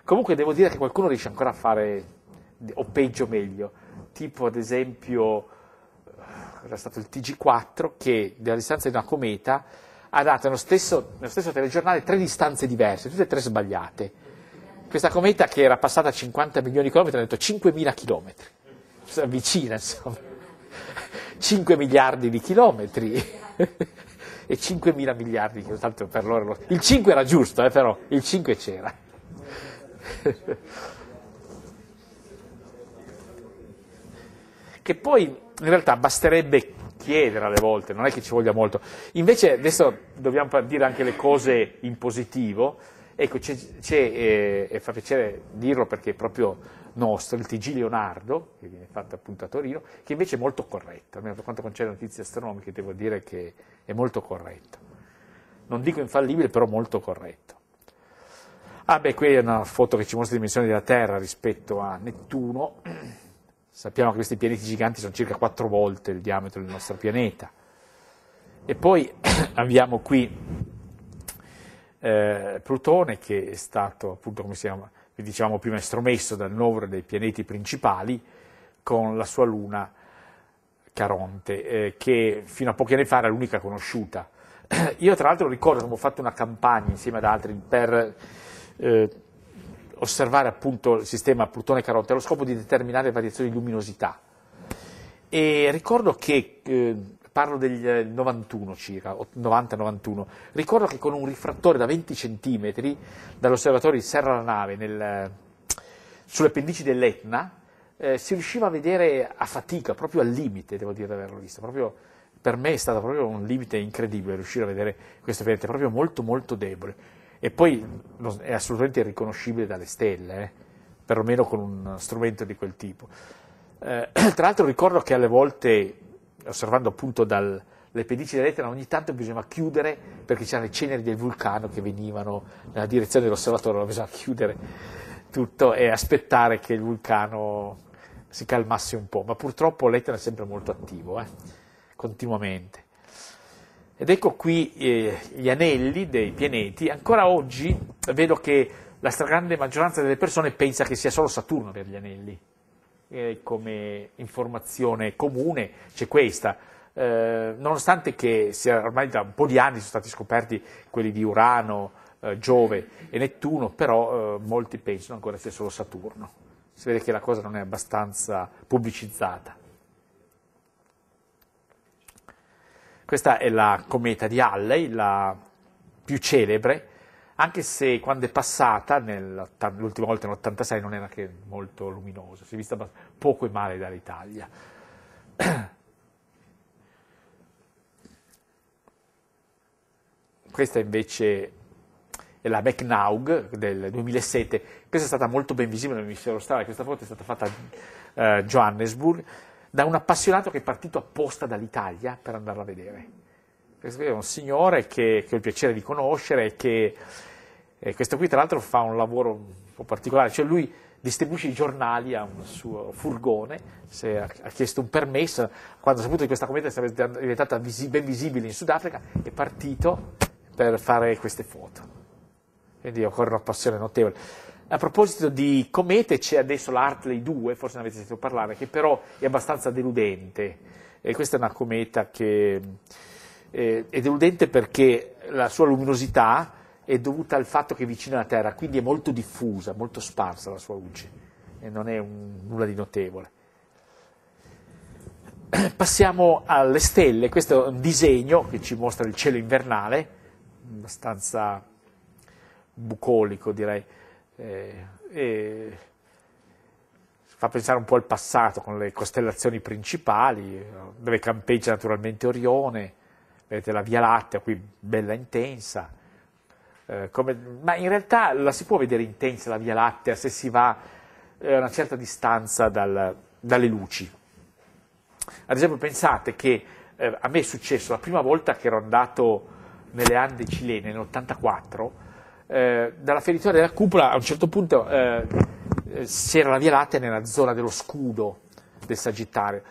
Speaker 4: Comunque devo dire che qualcuno riesce ancora a fare, o peggio meglio, tipo ad esempio, eh, era stato il TG4 che della distanza di una cometa ha dato nello stesso, nello stesso telegiornale tre distanze diverse, tutte e tre sbagliate. Questa cometa che era passata a 50 milioni di chilometri ha detto 5.000 chilometri, cioè, vicina insomma, 5 miliardi di chilometri e 5.000 mila miliardi, che tanto per loro... Il 5 era giusto, eh, però, il 5 c'era. che poi in realtà basterebbe chiedere alle volte, non è che ci voglia molto. Invece adesso dobbiamo dire anche le cose in positivo, ecco, c'è, c'è eh, e fa piacere dirlo perché è proprio nostro, il TG Leonardo, che viene fatto appunto a Torino, che invece è molto corretto, almeno per quanto concerne notizie astronomiche devo dire che è molto corretto. Non dico infallibile, però molto corretto. Ah beh, qui è una foto che ci mostra le dimensioni della Terra rispetto a Nettuno. Sappiamo che questi pianeti giganti sono circa quattro volte il diametro del nostro pianeta. E poi abbiamo qui eh, Plutone che è stato, appunto, come chiama, vi dicevamo prima, estromesso dal novero dei pianeti principali con la sua luna Caronte, eh, che fino a pochi anni fa era l'unica conosciuta. Io tra l'altro ricordo che abbiamo fatto una campagna insieme ad altri per eh, osservare appunto il sistema Plutone-Carote allo scopo di determinare variazioni di luminosità. E ricordo che, eh, parlo del 91 eh, circa, 90-91, ricordo che con un rifrattore da 20 cm dall'osservatorio di Serra la Nave nel, eh, sulle pendici dell'Etna eh, si riusciva a vedere a fatica, proprio al limite, devo dire di averlo visto, proprio per me è stato proprio un limite incredibile riuscire a vedere questo pianeta, proprio molto molto debole e poi è assolutamente riconoscibile dalle stelle, eh? perlomeno con un strumento di quel tipo. Eh, tra l'altro ricordo che alle volte, osservando appunto dalle pedici dell'Etna, ogni tanto bisognava chiudere perché c'erano le ceneri del vulcano che venivano nella direzione dell'osservatorio, bisognava chiudere tutto e aspettare che il vulcano si calmasse un po', ma purtroppo l'Etna è sempre molto attivo, eh? continuamente. Ed ecco qui eh, gli anelli dei pianeti. Ancora oggi vedo che la stragrande maggioranza delle persone pensa che sia solo Saturno per gli anelli. Eh, come informazione comune c'è questa. Eh, nonostante che sia, ormai da un po' di anni sono stati scoperti quelli di Urano, eh, Giove e Nettuno, però eh, molti pensano ancora sia solo Saturno. Si vede che la cosa non è abbastanza pubblicizzata. Questa è la cometa di Halley, la più celebre, anche se quando è passata, l'ultima volta nell'86, non era che molto luminosa, si è vista poco e male dall'Italia. Questa invece è la McNaug del 2007, questa è stata molto ben visibile nel Ministero Stellare, questa foto è stata fatta a eh, Johannesburg, da un appassionato che è partito apposta dall'Italia per andarla a vedere. Questo È un signore che, che ho il piacere di conoscere, che questo qui tra l'altro fa un lavoro un po' particolare, cioè lui distribuisce i giornali a un suo furgone, se ha, chiesto un permesso, quando ha saputo che questa cometa sarebbe diventata visi, ben visibile in Sudafrica, è partito per fare queste foto. Quindi occorre una passione notevole. A proposito di comete c'è adesso la 2, forse ne avete sentito parlare, che però è abbastanza deludente. E questa è una cometa che eh, è deludente perché la sua luminosità è dovuta al fatto che è vicina alla Terra, quindi è molto diffusa, molto sparsa la sua luce e non è un, nulla di notevole. Passiamo alle stelle, questo è un disegno che ci mostra il cielo invernale, abbastanza bucolico direi eh, e fa pensare un po' al passato con le costellazioni principali, dove campeggia naturalmente Orione, vedete la Via Lattea qui bella intensa, eh, come, ma in realtà la si può vedere intensa la Via Lattea se si va a eh, una certa distanza dal, dalle luci. Ad esempio pensate che eh, a me è successo la prima volta che ero andato nelle Ande cilene nell'84, eh, dalla feritura della cupola a un certo punto eh, si era la Via Lattea nella zona dello scudo del Sagittario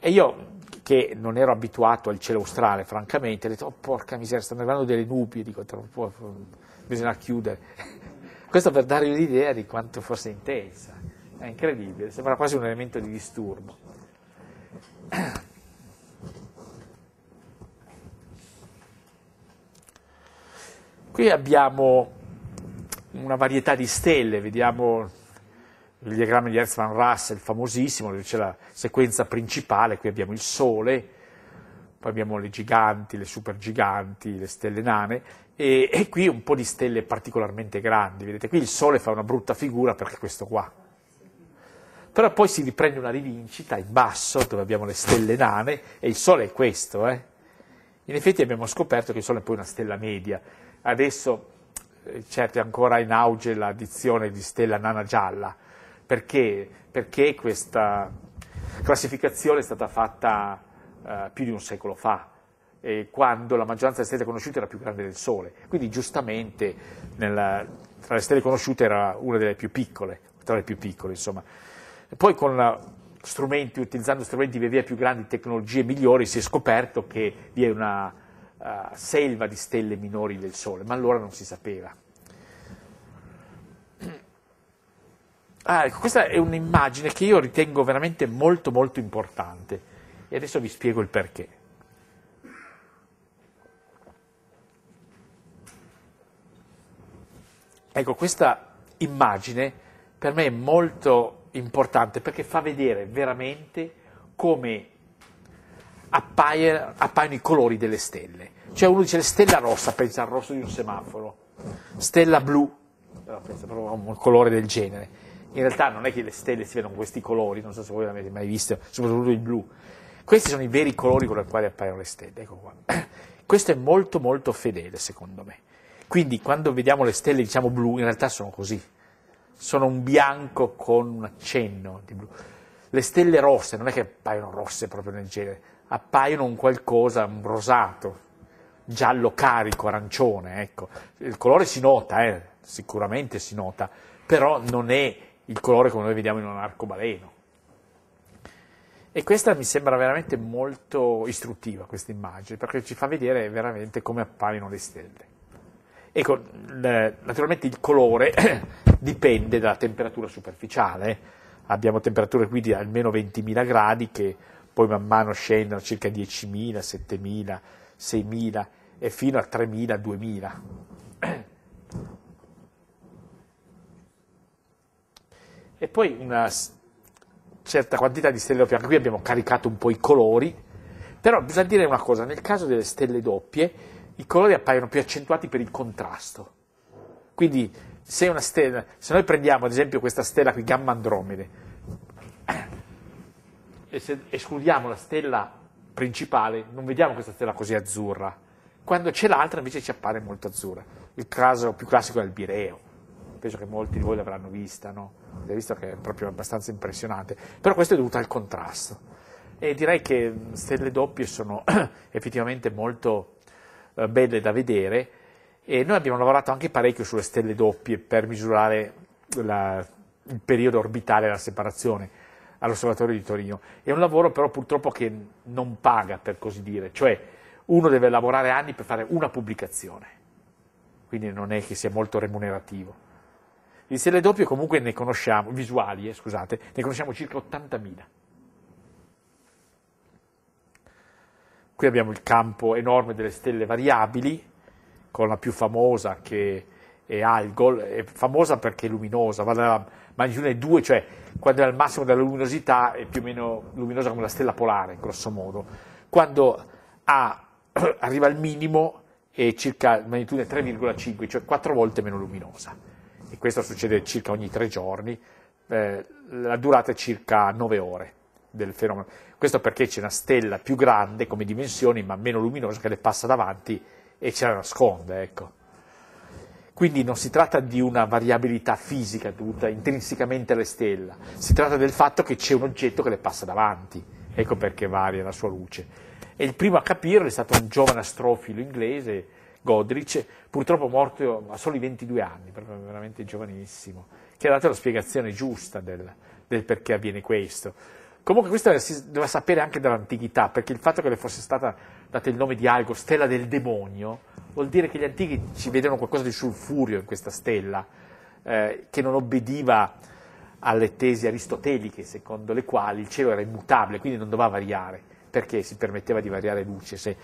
Speaker 4: e io che non ero abituato al cielo australe francamente ho detto oh, porca miseria stanno arrivando delle nubi dico bisogna chiudere questo per dare l'idea di quanto fosse intensa è incredibile sembra quasi un elemento di disturbo Qui abbiamo una varietà di stelle, vediamo il diagramma di Hertzman Russell, famosissimo, dove c'è la sequenza principale, qui abbiamo il Sole, poi abbiamo le giganti, le supergiganti, le stelle nane, e, e, qui un po' di stelle particolarmente grandi, vedete, qui il Sole fa una brutta figura perché è questo qua. Però poi si riprende una rivincita in basso, dove abbiamo le stelle nane, e il Sole è questo, eh? In effetti abbiamo scoperto che il Sole è poi una stella media, Adesso, eh, certo, è ancora in auge la dizione di stella nana gialla. Perché? Perché questa classificazione è stata fatta eh, più di un secolo fa, eh, quando la maggioranza delle stelle conosciute era più grande del Sole. Quindi giustamente nella, tra le stelle conosciute era una delle più piccole, tra le più piccole insomma. Poi con la, strumenti, utilizzando strumenti via via più grandi, tecnologie migliori, si è scoperto che vi è una selva di stelle minori del Sole, ma allora non si sapeva. Ah, ecco, questa è un'immagine che io ritengo veramente molto molto importante e adesso vi spiego il perché. Ecco, questa immagine per me è molto importante perché fa vedere veramente come appaiono, appaiono i colori delle stelle. Cioè uno dice stella rossa, pensa al rosso di un semaforo, stella blu, però pensa proprio a un colore del genere. In realtà non è che le stelle si vedono questi colori, non so se voi l'avete mai visto, soprattutto il blu. Questi sono i veri colori con i quali appaiono le stelle, ecco qua. Questo è molto molto fedele secondo me. Quindi quando vediamo le stelle diciamo blu, in realtà sono così. Sono un bianco con un accenno di blu. Le stelle rosse non è che appaiono rosse proprio nel genere, appaiono un qualcosa, un rosato, giallo carico, arancione, ecco. Il colore si nota, eh, sicuramente si nota, però non è il colore come noi vediamo in un arcobaleno. E questa mi sembra veramente molto istruttiva, questa immagine, perché ci fa vedere veramente come appaiono le stelle. Ecco, naturalmente il colore dipende dalla temperatura superficiale, eh. abbiamo temperature qui di almeno 20.000 gradi che poi man mano scendono circa 10.000, 7.000, 6.000 e fino a 3.000, 2.000. E poi una certa quantità di stelle doppie, anche qui abbiamo caricato un po' i colori, però bisogna dire una cosa, nel caso delle stelle doppie i colori appaiono più accentuati per il contrasto. Quindi se, stella, se noi prendiamo ad esempio questa stella qui, Gamma Andromede, se escludiamo la stella principale non vediamo questa stella così azzurra, quando c'è l'altra invece ci appare molto azzurra. Il caso più classico è il Bireo, penso che molti di voi l'avranno vista, no? l'avete visto che è proprio abbastanza impressionante, però questo è dovuto al contrasto. E direi che stelle doppie sono effettivamente molto eh, belle da vedere e noi abbiamo lavorato anche parecchio sulle stelle doppie per misurare la, il periodo orbitale e la separazione all'Osservatorio di Torino. È un lavoro però purtroppo che non paga, per così dire, cioè uno deve lavorare anni per fare una pubblicazione, quindi non è che sia molto remunerativo. Il stelle doppie comunque ne conosciamo, visuali, eh, scusate, ne conosciamo circa 80.000. Qui abbiamo il campo enorme delle stelle variabili, con la più famosa che è Algol, è famosa perché è luminosa, va dalla magnitudine 2, cioè quando è al massimo della luminosità è più o meno luminosa come la stella polare, grosso modo. Quando ha, arriva al minimo è circa magnitudine 3,5, cioè 4 volte meno luminosa. E questo succede circa ogni 3 giorni, eh, la durata è circa 9 ore del fenomeno. Questo perché c'è una stella più grande come dimensioni, ma meno luminosa, che le passa davanti e ce la nasconde, ecco. Quindi non si tratta di una variabilità fisica dovuta intrinsecamente alle stelle, si tratta del fatto che c'è un oggetto che le passa davanti, ecco perché varia la sua luce. E il primo a capirlo è stato un giovane astrofilo inglese, Godrich, purtroppo morto a soli 22 anni, veramente giovanissimo, che ha dato la spiegazione giusta del, del perché avviene questo. Comunque questo si doveva sapere anche dall'antichità, perché il fatto che le fosse stata data il nome di Algo, stella del demonio, vuol dire che gli antichi ci vedevano qualcosa di sulfurio in questa stella, eh, che non obbediva alle tesi aristoteliche, secondo le quali il cielo era immutabile, quindi non doveva variare, perché si permetteva di variare luce, se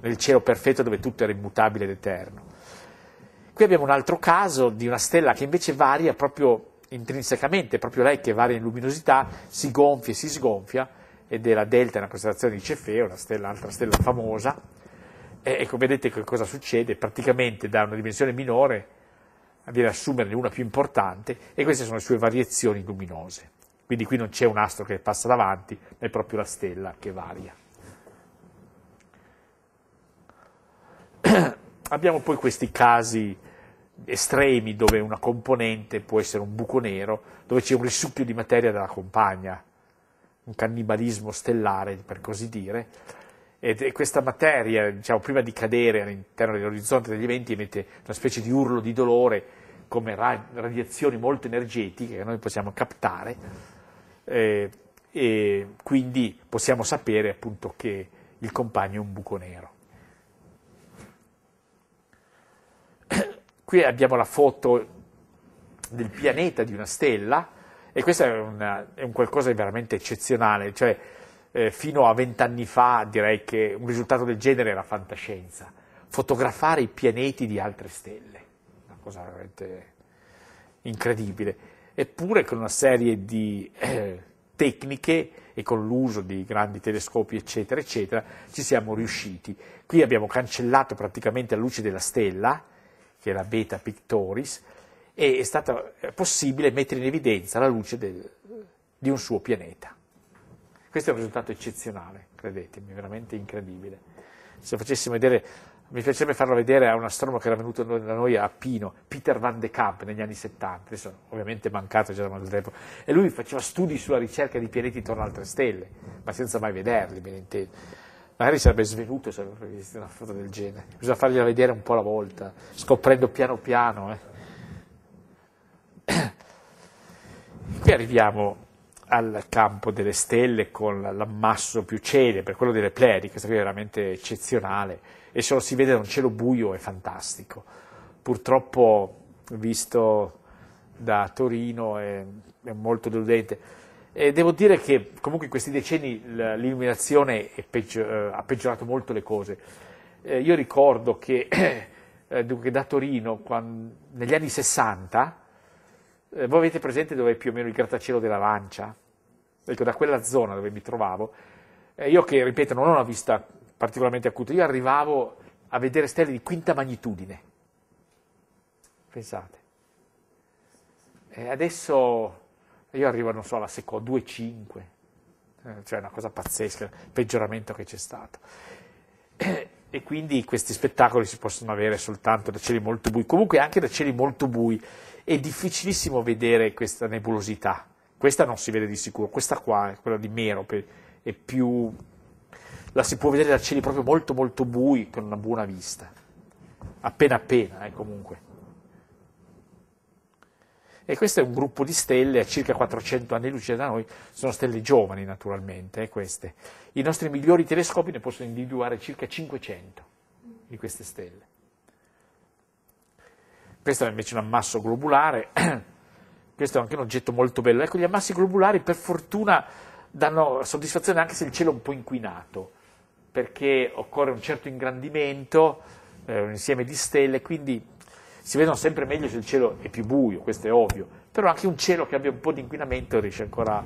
Speaker 4: nel cielo perfetto dove tutto era immutabile ed eterno. Qui abbiamo un altro caso di una stella che invece varia proprio intrinsecamente, proprio lei che varia in luminosità, si gonfia e si sgonfia, ed è la Delta, una costellazione di Cefeo, una stella, un'altra stella famosa, e, ecco, vedete che cosa succede, praticamente da una dimensione minore viene ad assumerne una più importante e queste sono le sue variazioni luminose. Quindi qui non c'è un astro che passa davanti, ma è proprio la stella che varia. Abbiamo poi questi casi estremi dove una componente può essere un buco nero, dove c'è un risucchio di materia dalla compagna, un cannibalismo stellare per così dire, e questa materia, diciamo, prima di cadere all'interno dell'orizzonte degli eventi, emette una specie di urlo di dolore come radiazioni molto energetiche che noi possiamo captare eh, e quindi possiamo sapere appunto che il compagno è un buco nero. Qui abbiamo la foto del pianeta di una stella e questo è, una, è un qualcosa di veramente eccezionale, cioè eh, fino a vent'anni fa direi che un risultato del genere era fantascienza. Fotografare i pianeti di altre stelle, una cosa veramente incredibile. Eppure con una serie di eh, tecniche e con l'uso di grandi telescopi, eccetera, eccetera, ci siamo riusciti. Qui abbiamo cancellato praticamente la luce della stella, che è la Beta Pictoris, e è stato possibile mettere in evidenza la luce del, di un suo pianeta. Questo è un risultato eccezionale, credetemi, veramente incredibile. Se facessimo vedere, mi piacerebbe farlo vedere a un astronomo che era venuto da noi a Pino, Peter van de Kamp, negli anni 70, adesso ovviamente mancato già da molto tempo, e lui faceva studi sulla ricerca di pianeti intorno a altre stelle, ma senza mai vederli, ben inteso. Magari sarebbe svenuto se avesse visto una foto del genere. Bisogna fargliela vedere un po' alla volta, scoprendo piano piano. Eh. Qui arriviamo al campo delle stelle con l'ammasso più celebre, quello delle Pleri, questa qui è veramente eccezionale e se lo si vede da un cielo buio è fantastico. Purtroppo visto da Torino è, è molto deludente. E devo dire che comunque in questi decenni l'illuminazione peggio, eh, ha peggiorato molto le cose. Eh, io ricordo che eh, dunque, da Torino, quando, negli anni 60, eh, voi avete presente dove è più o meno il grattacielo della Lancia? ecco, da quella zona dove mi trovavo, eh, io che, ripeto, non ho una vista particolarmente acuta, io arrivavo a vedere stelle di quinta magnitudine. Pensate. E adesso io arrivo, non so, alla seconda, 2,5, eh, cioè una cosa pazzesca, il peggioramento che c'è stato. Eh, e quindi questi spettacoli si possono avere soltanto da cieli molto bui, comunque anche da cieli molto bui è difficilissimo vedere questa nebulosità, questa non si vede di sicuro, questa qua, è quella di Merope, è più... la si può vedere da cieli proprio molto molto bui con una buona vista. Appena appena, eh, comunque. E questo è un gruppo di stelle a circa 400 anni luce da noi, sono stelle giovani naturalmente, eh, queste. I nostri migliori telescopi ne possono individuare circa 500 di queste stelle. Questo è invece un ammasso globulare questo è anche un oggetto molto bello. Ecco, gli ammassi globulari per fortuna danno soddisfazione anche se il cielo è un po' inquinato, perché occorre un certo ingrandimento, eh, un insieme di stelle, quindi si vedono sempre meglio se il cielo è più buio, questo è ovvio, però anche un cielo che abbia un po' di inquinamento riesce ancora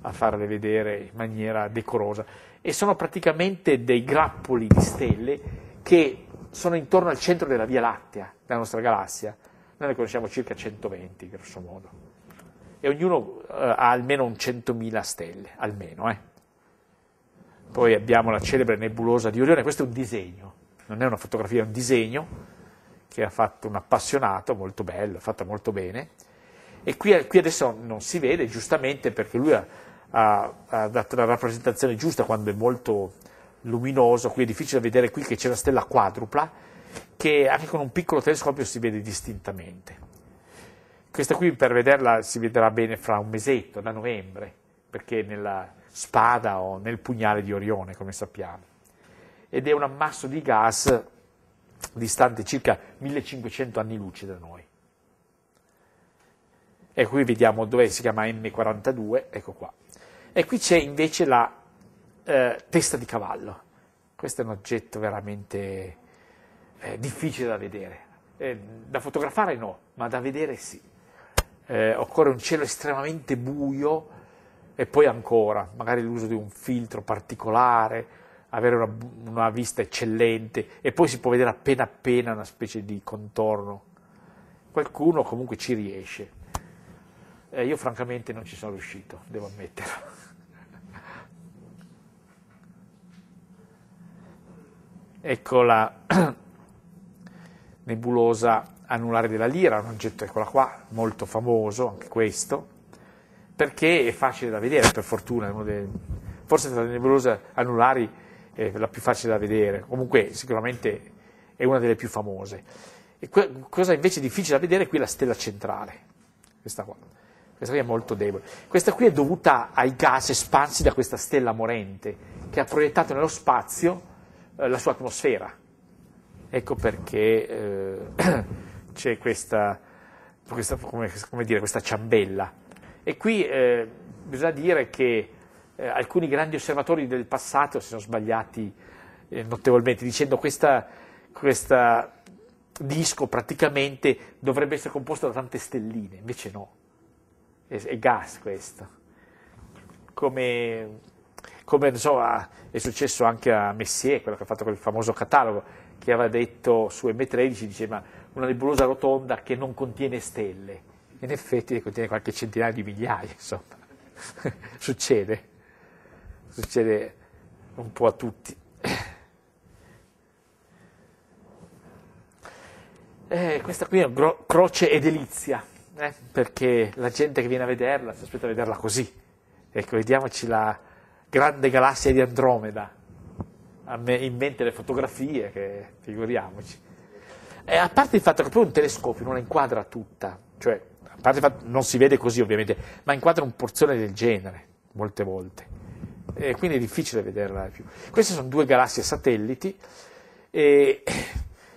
Speaker 4: a farle vedere in maniera decorosa. E sono praticamente dei grappoli di stelle che sono intorno al centro della Via Lattea, della nostra galassia. Noi ne conosciamo circa 120, grosso modo e ognuno eh, ha almeno 100.000 stelle, almeno. Eh. Poi abbiamo la celebre nebulosa di Orione, questo è un disegno, non è una fotografia, è un disegno che ha fatto un appassionato, molto bello, fatta molto bene. E qui, qui, adesso non si vede, giustamente, perché lui ha, ha, ha, dato la rappresentazione giusta quando è molto luminoso, qui è difficile vedere qui che c'è la stella quadrupla, che anche con un piccolo telescopio si vede distintamente. Questa qui per vederla si vedrà bene fra un mesetto, da novembre, perché nella spada o nel pugnale di Orione, come sappiamo. Ed è un ammasso di gas distante circa 1500 anni luce da noi. E qui vediamo dove si chiama M42, ecco qua. E qui c'è invece la eh, testa di cavallo. Questo è un oggetto veramente eh, difficile da vedere. Eh, da fotografare no, ma da vedere sì eh, occorre un cielo estremamente buio e poi ancora, magari l'uso di un filtro particolare, avere una, una vista eccellente e poi si può vedere appena appena una specie di contorno. Qualcuno comunque ci riesce. Eh, io francamente non ci sono riuscito, devo ammetterlo. Ecco la nebulosa anulare della lira, un oggetto eccola qua, molto famoso, anche questo, perché è facile da vedere, per fortuna, dei, forse tra le nebulose anulari è eh, la più facile da vedere, comunque sicuramente è una delle più famose. E que- cosa invece difficile da vedere è qui la stella centrale, questa qua. Questa qui è molto debole. Questa qui è dovuta ai gas espansi da questa stella morente che ha proiettato nello spazio eh, la sua atmosfera. Ecco perché eh, c'è questa, questa, come, come dire, questa, ciambella. E qui eh, bisogna dire che eh, alcuni grandi osservatori del passato si sono sbagliati eh, notevolmente, dicendo che questo disco praticamente dovrebbe essere composto da tante stelline, invece no, è, è gas questo. Come, come so, è successo anche a Messier, quello che ha fatto quel famoso catalogo, che aveva detto su M13, diceva una nebulosa rotonda che non contiene stelle. In effetti ne contiene qualche centinaio di migliaia, insomma. succede, succede un po' a tutti. Eh, questa qui è gro- croce e delizia, eh? perché la gente che viene a vederla si aspetta a vederla così. Ecco, vediamoci la grande galassia di Andromeda. A me in mente le fotografie, che figuriamoci eh, a parte il fatto che poi un telescopio non la inquadra tutta, cioè, a parte il fatto non si vede così ovviamente, ma inquadra un porzione del genere, molte volte, e quindi è difficile vederla più. Queste sono due galassie satelliti, e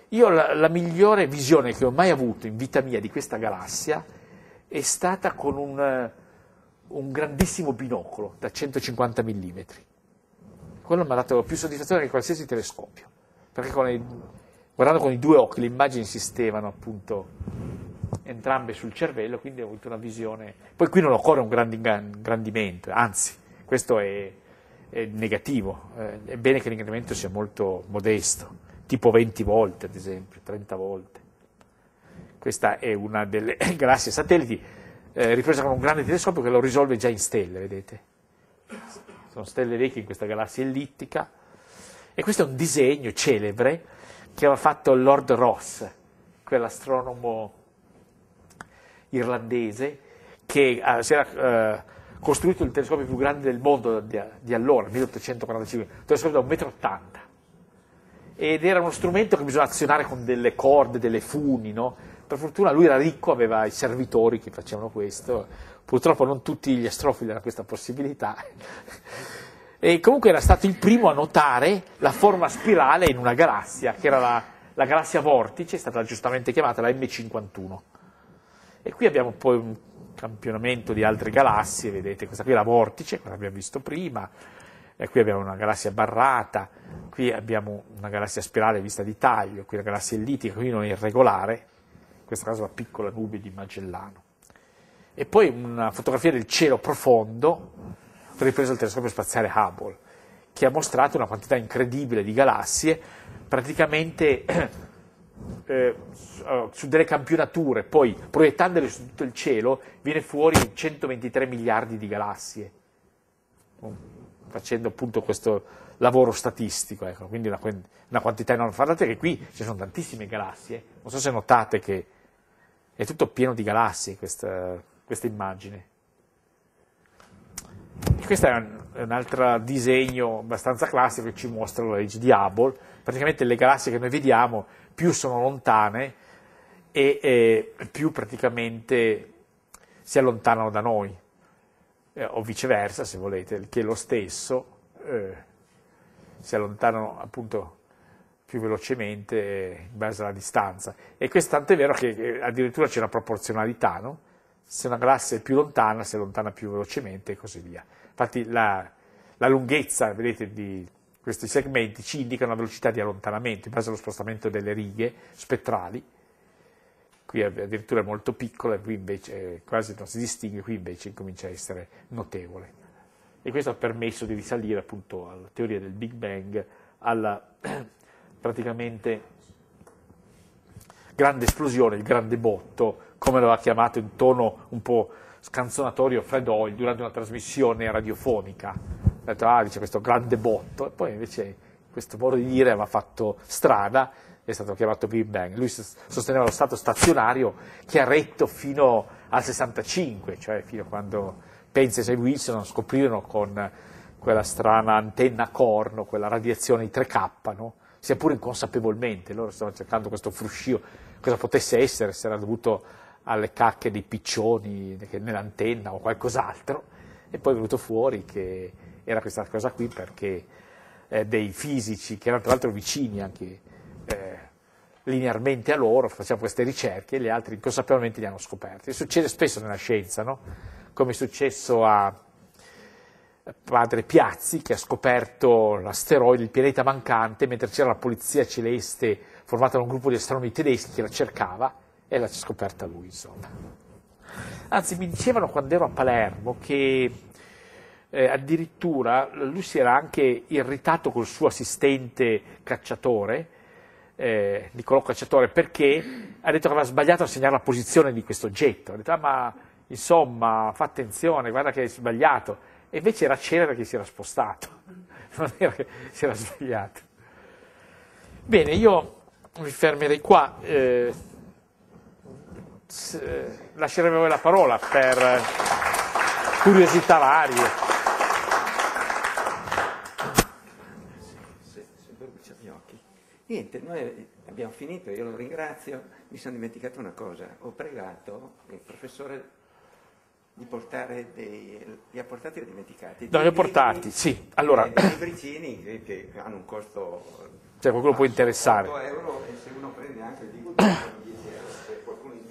Speaker 4: io la, la migliore visione che ho mai avuto in vita mia di questa galassia è stata con un un grandissimo binocolo da 150 mm. Quello mi ha dato più soddisfazione che qualsiasi telescopio, perché con i guardando con i due occhi, le immagini si stevano appunto entrambe sul cervello, quindi ho avuto una visione. Poi qui non occorre un grandi, ingrandimento, anzi, questo è, è negativo. Eh, è bene che l'ingrandimento sia molto modesto, tipo 20 volte, ad esempio, 30 volte. Questa è una delle galassie satelliti eh, ripresa con un grande telescopio che lo risolve già in stelle, vedete? Sono stelle vecchie in questa galassia ellittica. E questo è un disegno celebre che aveva fatto Lord Ross, quell'astronomo irlandese che eh, si era eh, costruito il telescopio più grande del mondo di, di allora, 1845, un telescopio da 1,80 m. Ed era uno strumento che bisognava azionare con delle corde, delle funi, no? Per fortuna lui era ricco, aveva i servitori che facevano questo, purtroppo non tutti gli astrofili hanno questa possibilità. E comunque era stato il primo a notare la forma spirale in una galassia, che era la, la galassia Vortice, è stata giustamente chiamata la M51. E qui abbiamo poi un campionamento di altre galassie, vedete, questa qui è la Vortice, quella abbiamo visto prima, e qui abbiamo una galassia barrata, qui abbiamo una galassia spirale vista di taglio, qui la galassia ellitica, qui non è irregolare, in questo caso la piccola nube di Magellano. E poi una fotografia del cielo profondo, ripreso il telescopio spaziale Hubble, che ha mostrato una quantità incredibile di galassie, praticamente eh, su delle campionature, poi proiettandole su tutto il cielo, viene fuori 123 miliardi di galassie, facendo appunto questo lavoro statistico, ecco. quindi una, una, quantità enorme. Guardate che qui ci sono tantissime galassie, non so se notate che è tutto pieno di galassie questa, questa immagine questo è un, un, altro disegno abbastanza classico che ci mostra la legge di Hubble, praticamente le galassie che noi vediamo più sono lontane e eh, più praticamente si allontanano da noi, eh, o viceversa se volete, che lo stesso eh, si allontanano appunto più velocemente eh, in base alla distanza. E questo è vero che eh, addirittura c'è una proporzionalità, no? se una galassia è più lontana, si allontana più velocemente e così via. Infatti la, la lunghezza, vedete, di questi segmenti ci indica una velocità di allontanamento in base allo spostamento delle righe spettrali. Qui addirittura è molto piccola e qui invece eh, quasi non si distingue, qui invece comincia a essere notevole. E questo ha permesso di risalire appunto alla teoria del Big Bang, alla praticamente grande esplosione, il grande botto come lo ha chiamato in tono un po' scanzonatorio Fred Hoyle durante una trasmissione radiofonica. Ha detto, ah, dice questo grande botto, e poi invece questo modo di dire aveva fatto strada, è stato chiamato Big Bang. Lui sosteneva lo stato stazionario che ha retto fino al 65, cioè fino a quando Pence e Wilson scoprirono con quella strana antenna a corno, quella radiazione di 3K, no? sia pure inconsapevolmente, loro stavano cercando questo fruscio, cosa potesse essere, se era dovuto alle cacche dei piccioni nell'antenna o qualcos'altro e poi è venuto fuori che era questa cosa qui perché eh, dei fisici che erano tra l'altro vicini anche eh, linearmente a loro, facevano queste ricerche e gli altri inconsapevolmente li hanno scoperti. E succede spesso nella scienza, no? come è successo a padre Piazzi che ha scoperto l'asteroide, il pianeta mancante, mentre c'era la polizia celeste formata da un gruppo di astronomi tedeschi che la cercava e l'ha scoperta lui, insomma. Anzi, mi dicevano quando ero a Palermo che eh, addirittura lui si era anche irritato col suo assistente cacciatore, eh, Niccolò Cacciatore, perché ha detto che aveva sbagliato a segnare la posizione di questo oggetto. Ha detto, ah, ma insomma, fa attenzione, guarda che hai sbagliato. E invece era Celere che si era spostato, non era che si era sbagliato. Bene, io mi fermerei qua. Eh, lasceremo voi la parola per curiosità varie.
Speaker 3: Niente, noi abbiamo finito, io lo ringrazio, mi sono dimenticato una cosa, ho pregato il professore di portare dei... li ha portati o li ha dimenticati? No, li ho portati,
Speaker 4: sì. Allora... Eh, dei
Speaker 3: libricini che hanno un costo... Cioè qualcuno può interessare. 8 euro e se uno prende anche il libro 10 euro.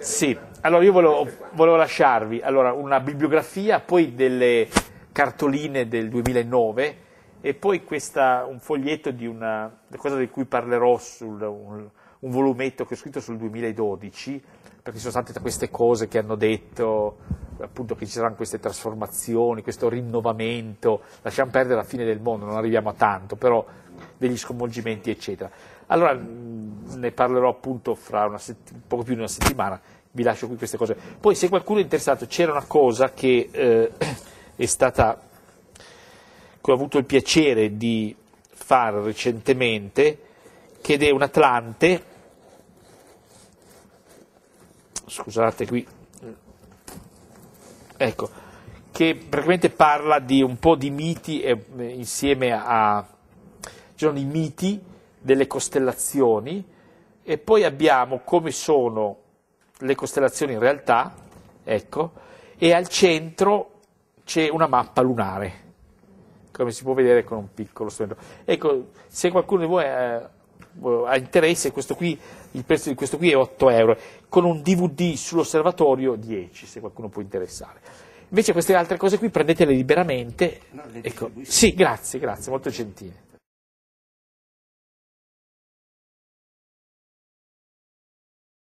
Speaker 4: Sì, allora io volevo, volevo lasciarvi allora, una bibliografia, poi delle cartoline del 2009 e poi questa, un foglietto di una cosa di cui parlerò sul un, un volumetto che ho scritto sul 2012, perché ci sono state queste cose che hanno detto appunto che ci saranno queste trasformazioni, questo rinnovamento, lasciamo perdere la fine del mondo, non arriviamo a tanto, però degli sconvolgimenti eccetera. Allora ne parlerò appunto fra sett- poco più di una settimana, vi lascio qui queste cose. Poi se qualcuno è interessato, c'era una cosa che eh, è stata, che ho avuto il piacere di fare recentemente, che è un Atlante, scusate qui, eh, ecco, che praticamente parla di un po' di miti eh, insieme a, ci cioè, sono i miti delle costellazioni e poi abbiamo come sono le costellazioni in realtà, ecco, e al centro c'è una mappa lunare, come si può vedere con un piccolo strumento. Ecco, se qualcuno di voi ha, eh, ha interesse, questo qui, il prezzo di questo qui è 8 euro, con un DVD sull'osservatorio 10, se qualcuno può interessare. Invece queste altre cose qui prendetele liberamente. No, ecco. Sì, grazie,
Speaker 1: grazie, molto gentile.